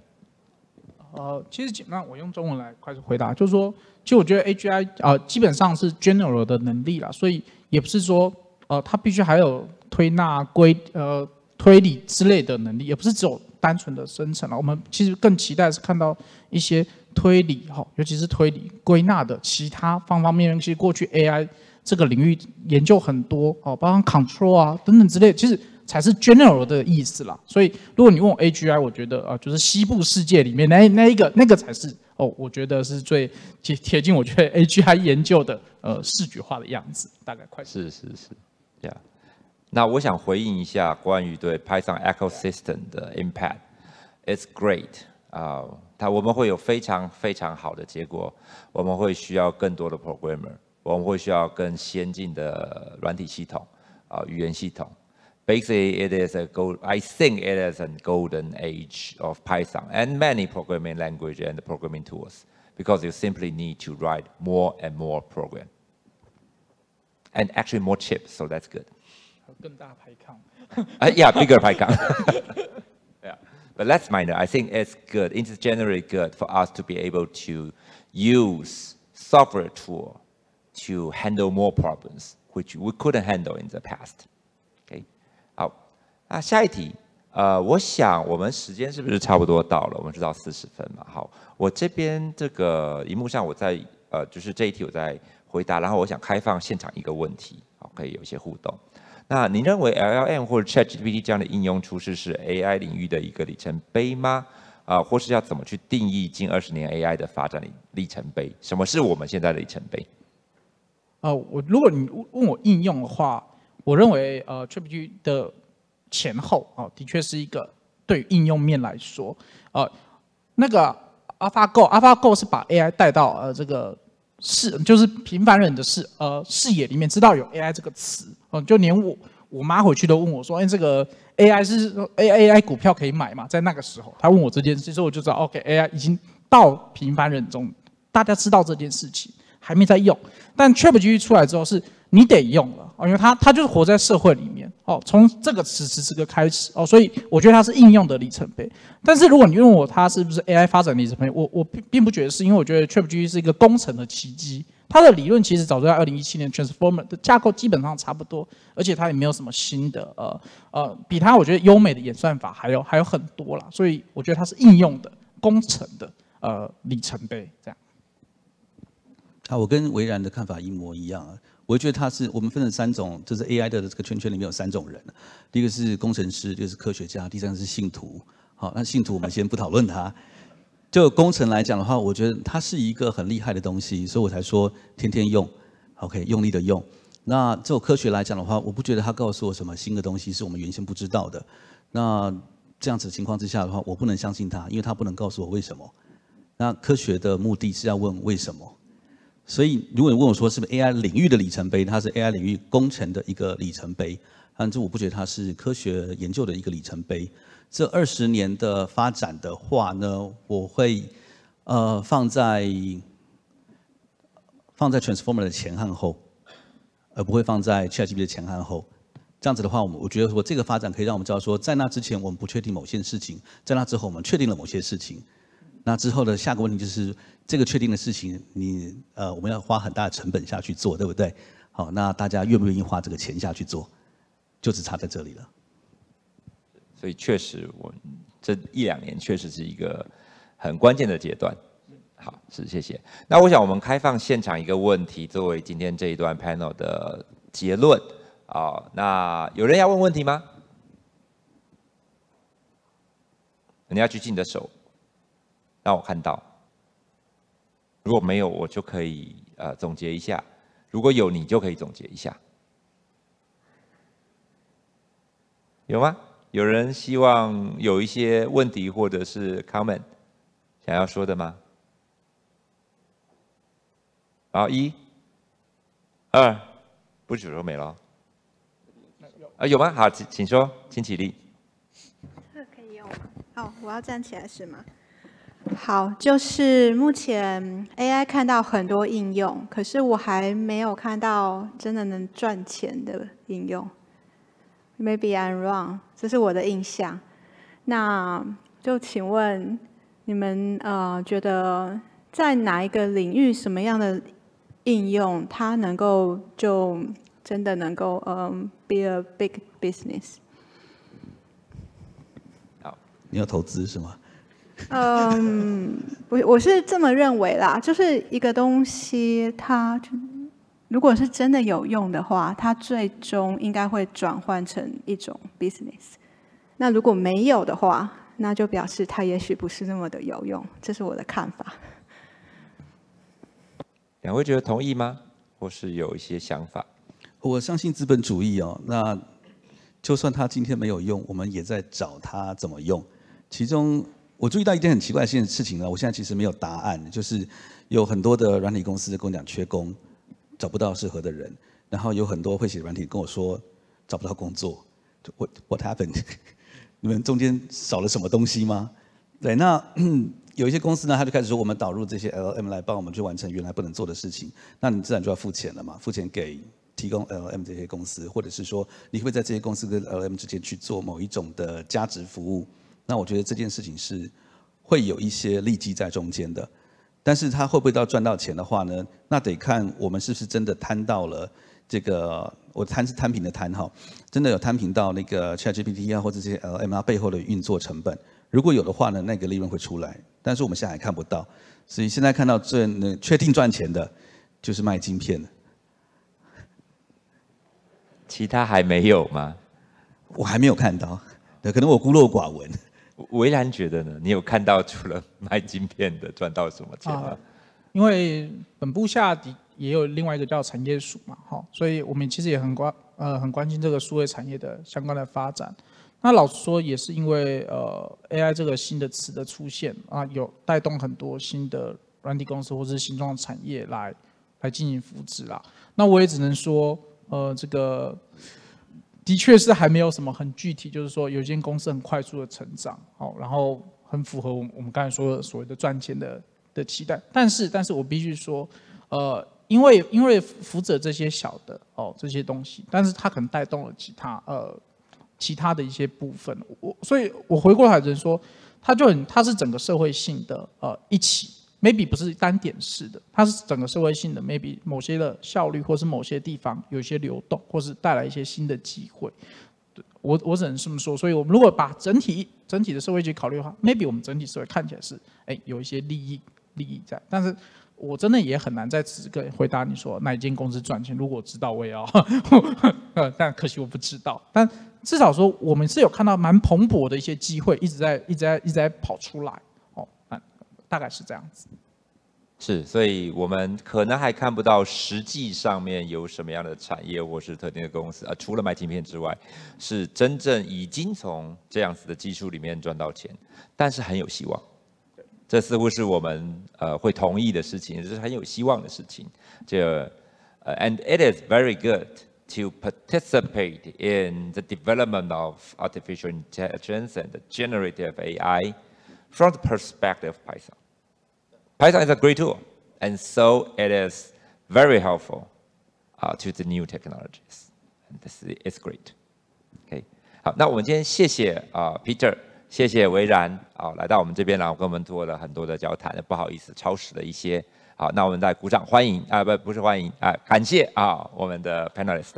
呃，其实那我用中文来快速回答，就是说，其实我觉得 AGI 啊、呃，基本上是 general 的能力啦，所以也不是说呃，它必须还有推纳规呃推理之类的能力，也不是只有单纯的生成了。我们其实更期待是看到一些推理哈，尤其是推理归纳的其他方方面面，其实过去 AI 这个领域研究很多哦，包括 control 啊等等之类，其实才是 general 的意思啦。所以如果你问我 AGI，我觉得啊，就是西部世界里面那那一个那个才是哦，我觉得是最贴贴近我觉得 AGI 研究的呃视觉化的样子，大概快是是是这样。那我想回应一下关于对 Python ecosystem 的 impact，it's great 啊。它我们会有非常非常好的结果。我们会需要更多的 programmer，我们会需要更先进的软体系统啊、呃、语言系统。Basically, it is a gold. I think it is a golden age of Python and many programming language and programming tools because you simply need to write more and more program and actually more chips. So that's good. <laughs> 更大排抗。uh, yeah, bigger PyCon. <laughs> <laughs> yeah. That's minor. I think it's good. It's generally good for us to be able to use software tool to handle more problems, which we couldn't handle in the past. Okay. 好，那下一题，呃，我想我们时间是不是差不多到了？我们知道四十分嘛。好，我这边这个荧幕上我在呃，就是这一题我在回答，然后我想开放现场一个问题，好，可以有一些互动。那你认为 L L M 或者 Chat G P T 这样的应用出世是 A I 领域的一个里程碑吗？啊，或是要怎么去定义近二十年 A I 的发展里里程碑？什么是我们现在的里程碑？啊，我如果你问我应用的话，我认为呃，Chat G P T 的前后啊，的确是一个对应用面来说，呃，那个 Alpha Go，Alpha Go 是把 A I 带到呃这个视，就是平凡人的视呃视野里面，知道有 A I 这个词。哦，就连我我妈回去都问我，说：“哎，这个 AI 是 A A I 股票可以买吗？”在那个时候，她问我这件事情，说我就知道，OK，AI 已经到平凡人中，大家知道这件事情。还没在用，但 t r a p g f e 出来之后，是你得用了啊，因为它它就是活在社会里面哦。从这个此时此刻开始哦，所以我觉得它是应用的里程碑。但是如果你问我它是不是 AI 发展里程碑，我我并并不觉得是，因为我觉得 t r a p g f e 是一个工程的奇迹。它的理论其实早就在二零一七年 Transformer 的架构基本上差不多，而且它也没有什么新的呃呃比它我觉得优美的演算法还有还有很多啦，所以我觉得它是应用的工程的呃里程碑这样。啊，我跟维然的看法一模一样。啊。我觉得他是我们分成三种，就是 AI 的这个圈圈里面有三种人：第一个是工程师，就是科学家；第三个是信徒。好，那信徒我们先不讨论他。就工程来讲的话，我觉得它是一个很厉害的东西，所以我才说天天用。OK，用力的用。那就科学来讲的话，我不觉得它告诉我什么新的东西是我们原先不知道的。那这样子情况之下的话，我不能相信它，因为它不能告诉我为什么。那科学的目的是要问为什么。所以，如果你问我说是不是 AI 领域的里程碑，它是 AI 领域工程的一个里程碑，但这我不觉得它是科学研究的一个里程碑。这二十年的发展的话呢，我会呃放在放在 Transformer 的前和后，而不会放在 ChatGPT 的前和后。这样子的话，我们我觉得我这个发展可以让我们知道说，在那之前我们不确定某些事情，在那之后我们确定了某些事情。那之后的下个问题就是，这个确定的事情，你呃，我们要花很大的成本下去做，对不对？好，那大家愿不愿意花这个钱下去做？就只差在这里了。所以确实，我这一两年确实是一个很关键的阶段。好，是谢谢。那我想我们开放现场一个问题，作为今天这一段 panel 的结论啊。那有人要问问题吗？你要举起你的手。让我看到。如果没有，我就可以呃总结一下；如果有，你就可以总结一下。有吗？有人希望有一些问题或者是 comment 想要说的吗？好，一、二，不举手没了。啊，有吗？好，请请说，请起立。这个可以用吗？好，我要站起来是吗？好，就是目前 AI 看到很多应用，可是我还没有看到真的能赚钱的应用。Maybe I'm wrong，这是我的印象。那，就请问你们呃，觉得在哪一个领域，什么样的应用，它能够就真的能够嗯，be a big business？好，你要投资是吗？嗯，我我是这么认为啦，就是一个东西，它如果是真的有用的话，它最终应该会转换成一种 business。那如果没有的话，那就表示它也许不是那么的有用。这是我的看法。两位觉得同意吗？或是有一些想法？我相信资本主义哦，那就算它今天没有用，我们也在找它怎么用，其中。我注意到一件很奇怪的事情了，我现在其实没有答案，就是有很多的软体公司跟我讲缺工，找不到适合的人，然后有很多会写软体跟我说找不到工作，What happened？<laughs> 你们中间少了什么东西吗？对，那 <clears throat> 有一些公司呢，他就开始说我们导入这些 L M 来帮我们去完成原来不能做的事情，那你自然就要付钱了嘛，付钱给提供 L M 这些公司，或者是说你会在这些公司跟 L M 之间去做某一种的价值服务？那我觉得这件事情是会有一些利基在中间的，但是他会不会到赚到钱的话呢？那得看我们是不是真的摊到了这个，我摊是摊平的摊哈，真的有摊平到那个 ChatGPT 啊，或者这些 LMR 背后的运作成本，如果有的话呢，那个利润会出来，但是我们现在还看不到，所以现在看到最能确定赚钱的就是卖晶片的。其他还没有吗？我还没有看到，可能我孤陋寡闻。微然觉得呢？你有看到除了卖晶片的赚到什么钱吗？因为本部下底也有另外一个叫产业署嘛，哈，所以我们其实也很关呃很关心这个数位产业的相关的发展。那老实说，也是因为呃 AI 这个新的词的出现啊，有带动很多新的软体公司或者是新创产业来来进行扶制啦。那我也只能说呃这个。的确是还没有什么很具体，就是说有一间公司很快速的成长，好，然后很符合我我们刚才说的所谓的赚钱的的期待。但是，但是我必须说，呃，因为因为负责这些小的哦这些东西，但是它可能带动了其他呃其他的一些部分。我所以我回过来人说，他就很他是整个社会性的呃一起。Maybe 不是单点式的，它是整个社会性的。Maybe 某些的效率，或是某些地方有一些流动，或是带来一些新的机会。我我只能这么说。所以，我们如果把整体整体的社会去考虑的话，Maybe 我们整体社会看起来是哎有一些利益利益在。但是我真的也很难在此刻回答你说哪一间公司赚钱。如果我知道，我也要，<laughs> 但可惜我不知道。但至少说，我们是有看到蛮蓬勃的一些机会，一直在一直在一直在跑出来。大概是这样子，是，所以我们可能还看不到实际上面有什么样的产业或是特定的公司啊，除了卖晶片之外，是真正已经从这样子的技术里面赚到钱，但是很有希望。这似乎是我们呃会同意的事情，也是很有希望的事情。呃 a n d it is very good to participate in the development of artificial intelligence and generative AI. from the perspective of Python. Python is a great tool, and so it is very helpful uh, to the new technologies. And this is great. OK，好，那我们今天谢谢啊、呃、Peter，谢谢维然啊、呃、来到我们这边，然后跟我们做了很多的交谈，不好意思超时的一些。好，那我们再鼓掌欢迎啊，不、呃、不是欢迎啊，感谢啊我们的 uh, panelist。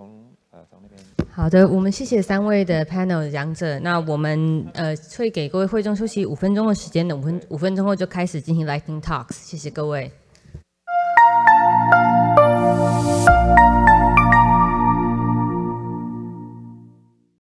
从呃从那边。好的，我们谢谢三位的 panel 讲者。那我们呃会给各位会中休息五分钟的时间的，五分五分钟后就开始进行 lightning talks。谢谢各位。